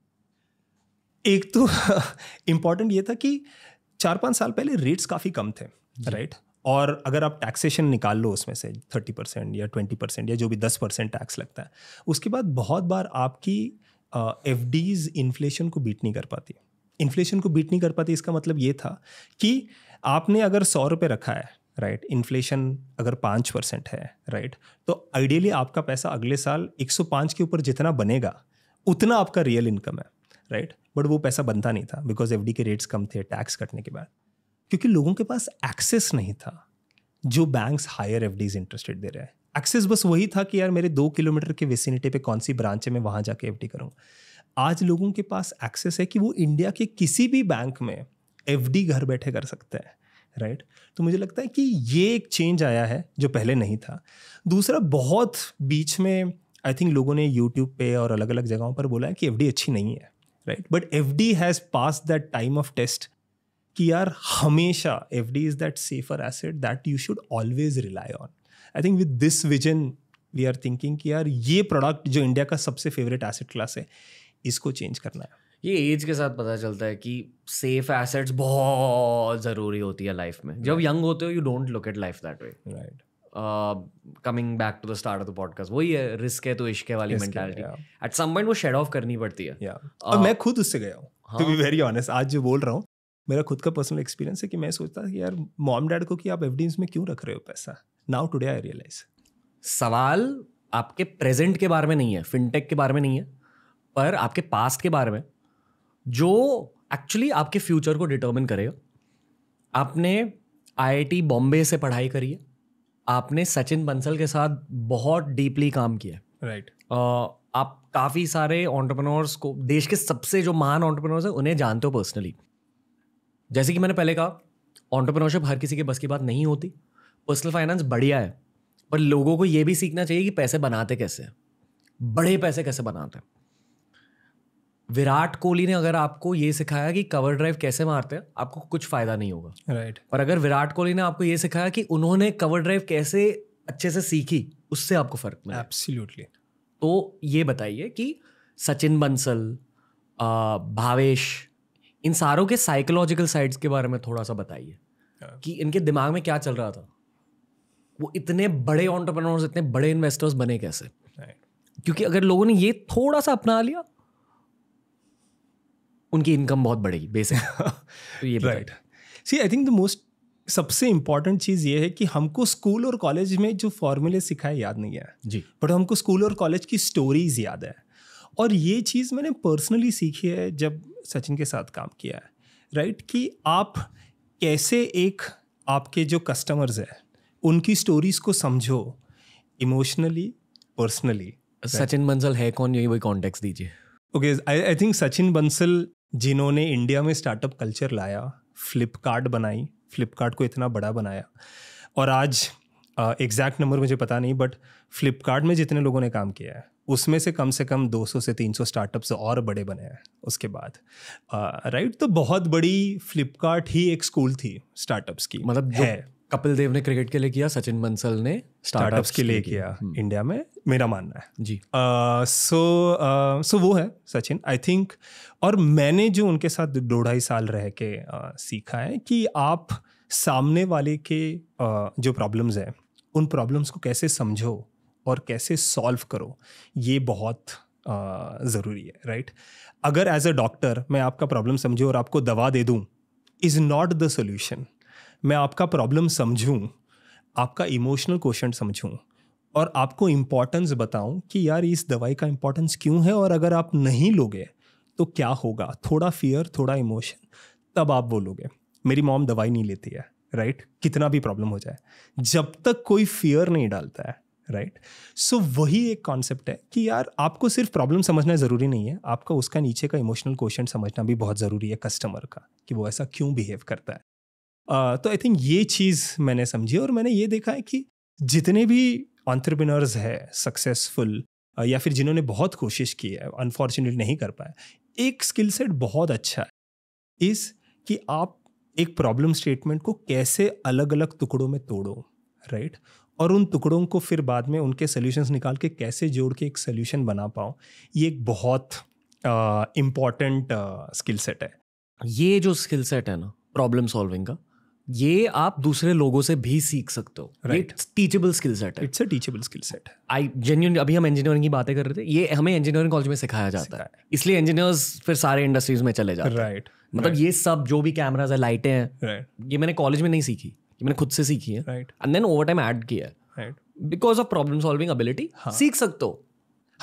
एक तो इम्पॉर्टेंट ये था कि चार पाँच साल पहले रेट्स काफ़ी कम थे राइट और अगर आप टैक्सेशन निकाल लो उसमें से थर्टी परसेंट या ट्वेंटी परसेंट या जो भी दस परसेंट टैक्स लगता है उसके बाद बहुत बार आपकी एफ डीज इन्फ्लेशन को बीट नहीं कर पाती इन्फ्लेशन को बीट नहीं कर पाती इसका मतलब ये था कि आपने अगर सौ रुपये रखा है राइट right? इन्फ्लेशन अगर पाँच परसेंट है राइट right? तो आइडियली आपका पैसा अगले साल पाँच के ऊपर जितना बनेगा उतना आपका रियल इनकम है राइट बट वो पैसा बनता नहीं था बिकॉज एफ के रेट्स कम थे टैक्स कटने के बाद क्योंकि लोगों के पास एक्सेस नहीं था जो banks higher FDs interested दे रहे हैं एक्सेस बस वही था कि यार मेरे दो किलोमीटर के वेसिनिटी पे कौन सी ब्रांच है मैं वहाँ जाके एफ डी करूँगा आज लोगों के पास एक्सेस है कि वो इंडिया के किसी भी बैंक में एफ घर बैठे कर सकते हैं राइट right? तो मुझे लगता है कि ये एक चेंज आया है जो पहले नहीं था दूसरा बहुत बीच में आई थिंक लोगों ने यूट्यूब पे और अलग अलग जगहों पर बोला है कि एफ अच्छी नहीं है right but FD has pass that time of test कि यार हमेशा FD is that safer asset that you should always rely on I think with this vision we are thinking कि यार ये product जो India का सबसे favourite asset class है इसको चेंज करना है ये एज के साथ पता चलता है कि सेफ एसेट्स बहुत ज़रूरी होती है लाइफ में जब यंग होते हो you don't look at life that way right coming back to the start of the podcast वही है रिस्क है तो इश्क है वाली मेंटालिटी एट सम पॉइंट वो शेड ऑफ करनी पड़ती है yeah. uh, मैं खुद उससे गया हूँ टू बी वेरी ऑनेस्ट आज जो बोल रहा हूँ मेरा खुद का पर्सनल एक्सपीरियंस है कि मैं सोचता था कि यार मॉम डैड को कि आप एफ में क्यों रख रहे हो पैसा नाउ टुडे आई रियलाइज सवाल आपके प्रेजेंट के बारे में नहीं है फिनटेक के बारे में नहीं है पर आपके पास्ट के बारे में जो एक्चुअली आपके फ्यूचर को डिटर्मिन करेगा आपने आईआईटी बॉम्बे से पढ़ाई करी है आपने सचिन बंसल के साथ बहुत डीपली काम किया राइट right. आप काफ़ी सारे ऑन्टरप्रनोर्स को देश के सबसे जो महान ऑन्टरप्रनोर्स हैं उन्हें जानते हो पर्सनली जैसे कि मैंने पहले कहा ऑन्टरप्रनोरशिप हर किसी के बस की बात नहीं होती पर्सनल फाइनेंस बढ़िया है पर लोगों को ये भी सीखना चाहिए कि पैसे बनाते कैसे हैं बड़े पैसे कैसे बनाते हैं विराट कोहली ने अगर आपको ये सिखाया कि कवर ड्राइव कैसे मारते हैं आपको कुछ फायदा नहीं होगा राइट right. और अगर विराट कोहली ने आपको ये सिखाया कि उन्होंने कवर ड्राइव कैसे अच्छे से सीखी उससे आपको फर्क मिला एब्सोल्युटली तो ये बताइए कि सचिन बंसल भावेश इन सारों के साइकोलॉजिकल साइड्स के बारे में थोड़ा सा बताइए yeah. हाँ। कि इनके दिमाग में क्या चल रहा था वो इतने बड़े ऑन्टरप्रनोर्स इतने बड़े इन्वेस्टर्स बने कैसे right. क्योंकि अगर लोगों ने ये थोड़ा सा अपना लिया उनकी इनकम बहुत बढ़ेगी बेसिक तो ये right see I think the most सबसे इम्पॉर्टेंट चीज़ ये है कि हमको स्कूल और कॉलेज में जो फॉर्मूले सिखाए याद नहीं है जी बट हमको स्कूल और कॉलेज की स्टोरीज याद है और ये चीज़ मैंने पर्सनली सीखी है जब सचिन के साथ काम किया है राइट कि आप कैसे एक आपके जो कस्टमर्स हैं उनकी स्टोरीज को समझो इमोशनली पर्सनली सचिन बंसल है कौन यही वही कॉन्टेक्स्ट दीजिए okay I I think Sachin Bansal जिन्होंने इंडिया में स्टार्टअप कल्चर लाया फ्लिपकार्ट बनाई फ्लिपकार्ट को इतना बड़ा बनाया और आज एग्जैक्ट नंबर मुझे पता नहीं बट फ्लिपकार्ट में जितने लोगों ने काम किया है उसमें से कम से कम 200 से 300 स्टार्टअप्स और बड़े बने हैं उसके बाद राइट तो बहुत बड़ी फ्लिपकार्ट ही एक स्कूल थी स्टार्टअप्स की मतलब है कपिल देव ने क्रिकेट के लिए किया सचिन बंसल ने स्टार्टअप्स के लिए किया इंडिया हम्म। में मेरा मानना है जी सो uh, सो so, uh, so वो है सचिन आई थिंक और मैंने जो उनके साथ दो ढाई साल रह के uh, सीखा है कि आप सामने वाले के uh, जो प्रॉब्लम्स हैं उन प्रॉब्लम्स को कैसे समझो और कैसे सॉल्व करो ये बहुत ज़रूरी है राइट अगर एज अ डॉक्टर मैं आपका प्रॉब्लम समझूँ और आपको दवा दे दूँ इज़ नॉट द सोल्यूशन मैं आपका प्रॉब्लम समझूं आपका इमोशनल क्वेश्चन समझूँ और आपको इम्पोर्टेंस बताऊं कि यार इस दवाई का इम्पोर्टेंस क्यों है और अगर आप नहीं लोगे तो क्या होगा थोड़ा फियर थोड़ा इमोशन तब आप बोलोगे मेरी मॉम दवाई नहीं लेती है राइट कितना भी प्रॉब्लम हो जाए जब तक कोई फियर नहीं डालता है राइट सो वही एक कॉन्सेप्ट है कि यार आपको सिर्फ प्रॉब्लम समझना ज़रूरी नहीं है आपका उसका नीचे का इमोशनल क्वेश्चन समझना भी बहुत ज़रूरी है कस्टमर का कि वो ऐसा क्यों बिहेव करता है तो आई थिंक ये चीज़ मैंने समझी और मैंने ये देखा है कि जितने भी ऑन्टरप्रिनर्स है सक्सेसफुल या फिर जिन्होंने बहुत कोशिश की है अनफॉर्चुनेटली नहीं कर पाया एक स्किल सेट बहुत अच्छा है इस कि आप एक प्रॉब्लम स्टेटमेंट को कैसे अलग अलग टुकड़ों में तोड़ो राइट और उन टुकड़ों को फिर बाद में उनके सोल्यूशंस निकाल के कैसे जोड़ के एक सोल्यूशन बना पाओ ये एक बहुत इम्पॉर्टेंट स्किल सेट है ये जो स्किल सेट है ना प्रॉब्लम सॉल्विंग का ये आप दूसरे लोगों से भी सीख सकते हो right teachable skill set it's a teachable skill set I genuine अभी हम इंजीनियरिंग की बातें कर रहे थे ये हमें इंजीनियरिंग कॉलेज में सिखाया जाता है इसलिए इंजीनियर्स फिर सारे इंडस्ट्रीज में चले जाते हैं राइट मतलब ये सब जो भी कैमराज है लाइटें हैं ये मैंने कॉलेज में नहीं सीखी ये मैंने खुद से सीखी है and then over time add किया है because of problem solving ability सीख सकते हो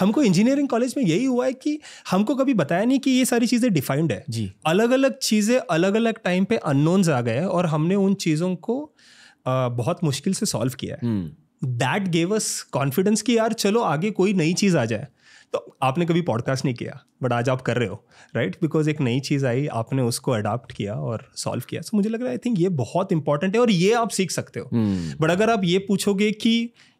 हमको इंजीनियरिंग कॉलेज में यही हुआ है कि हमको कभी बताया नहीं कि ये सारी चीज़ें डिफाइंड है जी अलग अलग चीज़ें अलग अलग टाइम पे अननोन्स आ गए और हमने उन चीज़ों को आ, बहुत मुश्किल से सॉल्व किया है दैट गेव अस कॉन्फिडेंस कि यार चलो आगे कोई नई चीज़ आ जाए तो आपने कभी पॉडकास्ट नहीं किया बट आज आप कर रहे हो राइट बिकॉज एक नई चीज़ आई आपने उसको अडाप्ट किया और सॉल्व किया सो so, मुझे लग रहा है आई थिंक ये बहुत इंपॉर्टेंट है और ये आप सीख सकते हो बट हम्म। अगर आप ये पूछोगे कि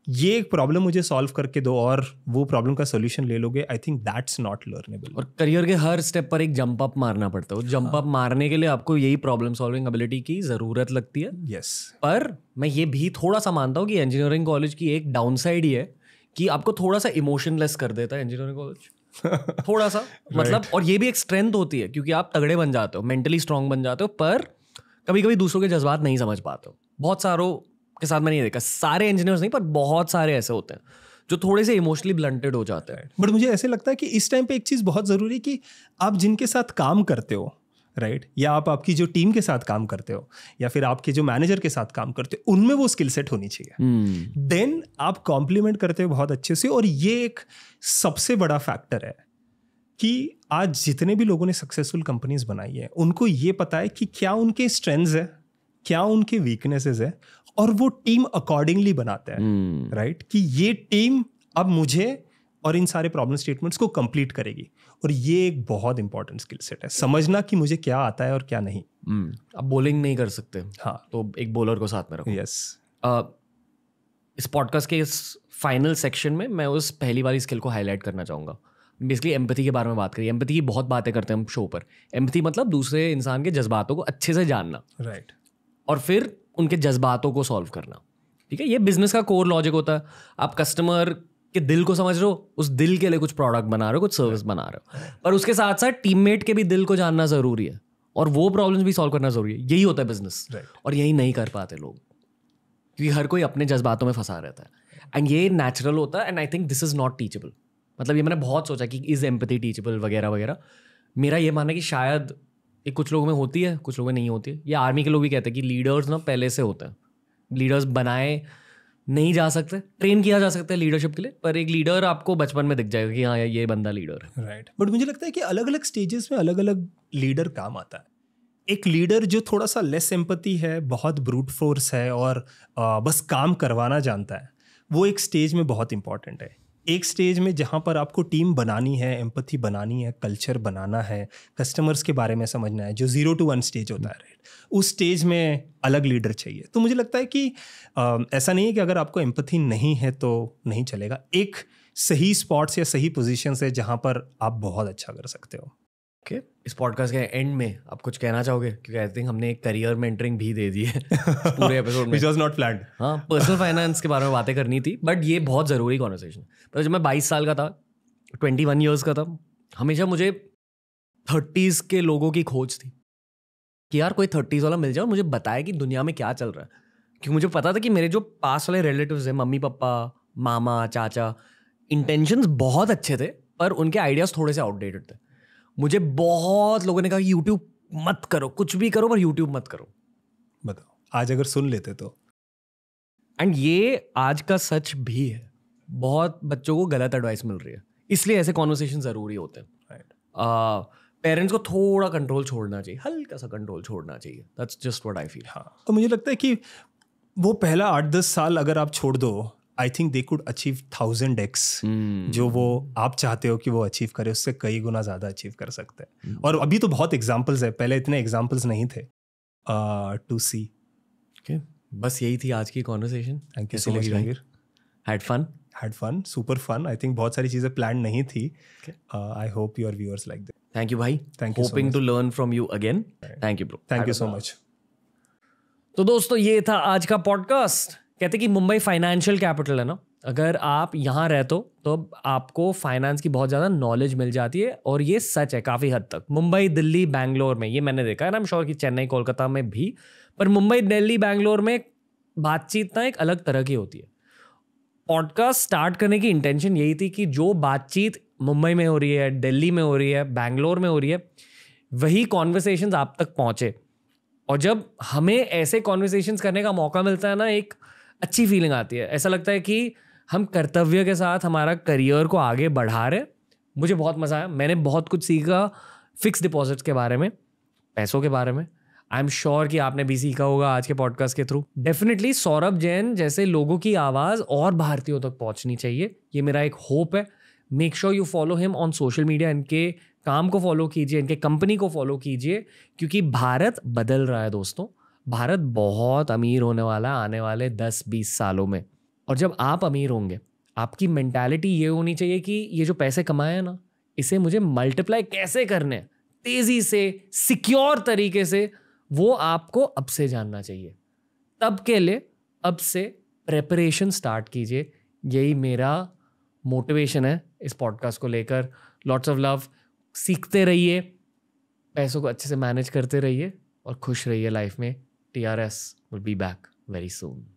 ये एक प्रॉब्लम मुझे सॉल्व करके दो और वो प्रॉब्लम का सोल्यूशन ले लोगे I think that's not learnable और करियर के हर स्टेप पर एक जंप अप मारना पड़ता है जंप अप हाँ। मारने के लिए आपको यही प्रॉब्लम सॉल्विंग एबिलिटी की ज़रूरत लगती है यस yes. पर मैं ये भी थोड़ा सा मानता हूँ कि इंजीनियरिंग कॉलेज की एक डाउन साइड ही है कि आपको थोड़ा सा इमोशनलेस कर देता है इंजीनियरिंग कॉलेज थोड़ा सा मतलब right. और ये भी एक स्ट्रेंथ होती है क्योंकि आप तगड़े बन जाते हो मेंटली स्ट्रांग बन जाते हो पर कभी कभी दूसरों के जज्बात नहीं समझ पाते हो बहुत सारों के साथ मैंने ये देखा सारे इंजीनियर्स नहीं पर बहुत सारे ऐसे होते हैं जो थोड़े से इमोशनली ब्लंटेड हो जाते हैं बट मुझे ऐसे लगता है कि इस टाइम पे एक चीज़ बहुत ज़रूरी है कि आप जिनके साथ काम करते हो राइट right? या आप आपकी जो टीम के साथ काम करते हो या फिर आपके जो मैनेजर के साथ काम करते हो उनमें वो स्किल सेट होनी चाहिए देन hmm. आप कॉम्प्लीमेंट करते हो बहुत अच्छे से और ये एक सबसे बड़ा फैक्टर है कि आज जितने भी लोगों ने सक्सेसफुल कंपनीज बनाई है उनको ये पता है कि क्या उनके स्ट्रेंथ्स है क्या उनके वीकनेसेस है और वो टीम अकॉर्डिंगली बनाते हैं राइट कि ये टीम अब मुझे और इन सारे प्रॉब्लम स्टेटमेंट्स को कंप्लीट करेगी और ये एक बहुत इंपॉर्टेंट स्किल सेट है समझना कि मुझे क्या आता है और क्या नहीं अब हम्म। बोलिंग नहीं कर सकते हाँ तो एक बॉलर को साथ में रखो यस yes. इस पॉडकास्ट के इस फाइनल सेक्शन में मैं उस पहली बार स्किल को हाईलाइट करना चाहूँगा बेसिकली एम्पथी के बारे में बात करिए एम्पथी की बहुत बातें करते हैं हम शो पर एम्पथी मतलब दूसरे इंसान के जज्बातों को अच्छे से जानना राइट right. और फिर उनके जज्बातों को सॉल्व करना ठीक है ये बिजनेस का कोर लॉजिक होता है आप कस्टमर के दिल को समझ रहे हो उस दिल के लिए कुछ प्रोडक्ट बना रहे हो कुछ सर्विस बना रहे हो पर उसके साथ साथ टीममेट के भी दिल को जानना ज़रूरी है और वो प्रॉब्लम्स भी सॉल्व करना ज़रूरी है यही होता है बिजनेस और यही नहीं कर पाते लोग क्योंकि हर कोई अपने जज्बातों में फंसा रहता है एंड ये नेचुरल होता है and I think this is not teachable मतलब ये मैंने बहुत सोचा कि इज़ एम्पथी टीचेबल वगैरह वगैरह मेरा ये मानना कि शायद ये कुछ लोगों में होती है कुछ लोगों में नहीं होती है ये आर्मी के लोग भी कहते हैं कि लीडर्स ना पहले से होते हैं लीडर्स बनाए नहीं जा सकते ट्रेन किया जा सकता है लीडरशिप के लिए पर एक लीडर आपको बचपन में दिख जाएगा कि हाँ ये बंदा लीडर है राइट बट मुझे लगता है कि अलग अलग स्टेजेस में अलग अलग लीडर काम आता है एक लीडर जो थोड़ा सा लेस एम्पति है बहुत ब्रूट फोर्स है और आ, बस काम करवाना जानता है वो एक स्टेज में बहुत इंपॉर्टेंट है एक स्टेज में जहाँ पर आपको टीम बनानी है एम्पथी बनानी है कल्चर बनाना है कस्टमर्स के बारे में समझना है जो ज़ीरो टू वन स्टेज होता है राइट उस स्टेज में अलग लीडर चाहिए तो मुझे लगता है कि आ, ऐसा नहीं है कि अगर आपको एम्पथी नहीं है तो नहीं चलेगा एक सही स्पॉट्स या सही पोजिशन है जहाँ पर आप बहुत अच्छा कर सकते हो ओके okay. इस पॉडकास्ट के एंड में आप कुछ कहना चाहोगे क्योंकि आई थिंक हमने एक करियर मेंटरिंग भी दे दी है पूरे एपिसोड में वाज नॉट प्लान हाँ पर्सनल फाइनेंस के बारे में बातें करनी थी बट ये बहुत ज़रूरी कॉन्वर्सेशन पर जब मैं बाईस साल का था ट्वेंटी वन ईयर्स का था हमेशा मुझे थर्टीज़ के लोगों की खोज थी कि यार कोई थर्टीज़ वाला मिल जाए और मुझे बताए कि दुनिया में क्या चल रहा है क्योंकि मुझे पता था कि मेरे जो पास वाले रिलेटिव हैं मम्मी पापा मामा चाचा इंटेंशन बहुत अच्छे थे पर उनके आइडियाज़ थोड़े से आउटडेटेड थे मुझे बहुत लोगों ने कहा यूट्यूब मत करो कुछ भी करो पर यूट्यूब मत करो बताओ आज अगर सुन लेते तो एंड ये आज का सच भी है बहुत बच्चों को गलत एडवाइस मिल रही है इसलिए ऐसे कॉन्वर्सेशन ज़रूरी होते हैं पेरेंट्स right. uh, को थोड़ा कंट्रोल छोड़ना चाहिए हल्का सा कंट्रोल छोड़ना चाहिए that's just what I feel हाँ तो मुझे लगता है कि वो पहला आठ दस साल अगर आप छोड़ दो I think they could achieve thousand X जो वो आप चाहते हो कि वो अचीव करे उससे कई गुना ज़्यादा अचीव कर सकते हैं hmm. और अभी तो बहुत एग्जाम्पल्स है पहले इतने एग्जाम्पल्स नहीं थे टू सी बस यही थी आज की conversation thank you so much रंगीर had fun had fun super fun I think बहुत सारी चीज़ें प्लान नहीं थी I hope your viewers like this thank you भाई thank you hoping to learn from you again thank you bro thank you so much तो दोस्तों ये था आज का पॉडकास्ट कहते कि मुंबई फाइनेंशियल कैपिटल है ना अगर आप यहाँ रहते हो तो आपको फाइनेंस की बहुत ज़्यादा नॉलेज मिल जाती है और ये सच है काफ़ी हद तक मुंबई दिल्ली बैंगलोर में ये मैंने देखा है ना श्योर कि चेन्नई कोलकाता में भी पर मुंबई दिल्ली बैंगलोर में बातचीत ना एक अलग तरह की होती है पॉडकास्ट स्टार्ट करने की इंटेंशन यही थी कि जो बातचीत मुंबई में हो रही है दिल्ली में हो रही है बैंगलोर में हो रही है वही कॉन्वर्सेशन आप तक पहुँचे और जब हमें ऐसे कॉन्वर्सेशन करने का मौका मिलता है ना एक अच्छी फीलिंग आती है ऐसा लगता है कि हम कर्तव्य के साथ हमारा करियर को आगे बढ़ा रहे मुझे बहुत मज़ा आया मैंने बहुत कुछ सीखा फिक्स डिपॉजिट के बारे में पैसों के बारे में आई एम श्योर कि आपने भी सीखा होगा आज के पॉडकास्ट के थ्रू डेफिनेटली सौरभ जैन जैसे लोगों की आवाज़ और भारतीयों तक पहुंचनी चाहिए ये मेरा एक होप है make sure you follow him on social media इनके काम को फॉलो कीजिए इनके कंपनी को फॉलो कीजिए क्योंकि भारत बदल रहा है दोस्तों भारत बहुत अमीर होने वाला आने वाले दस बीस सालों में और जब आप अमीर होंगे आपकी मैंटेलिटी ये होनी चाहिए कि ये जो पैसे कमाए हैं ना इसे मुझे मल्टीप्लाई कैसे करने तेज़ी से सिक्योर तरीके से वो आपको अब से जानना चाहिए तब के लिए अब से प्रेपरेशन स्टार्ट कीजिए यही मेरा मोटिवेशन है इस पॉडकास्ट को लेकर लॉट्स ऑफ लव सीखते रहिए पैसों को अच्छे से मैनेज करते रहिए और खुश रहिए लाइफ में TRS will be back very soon.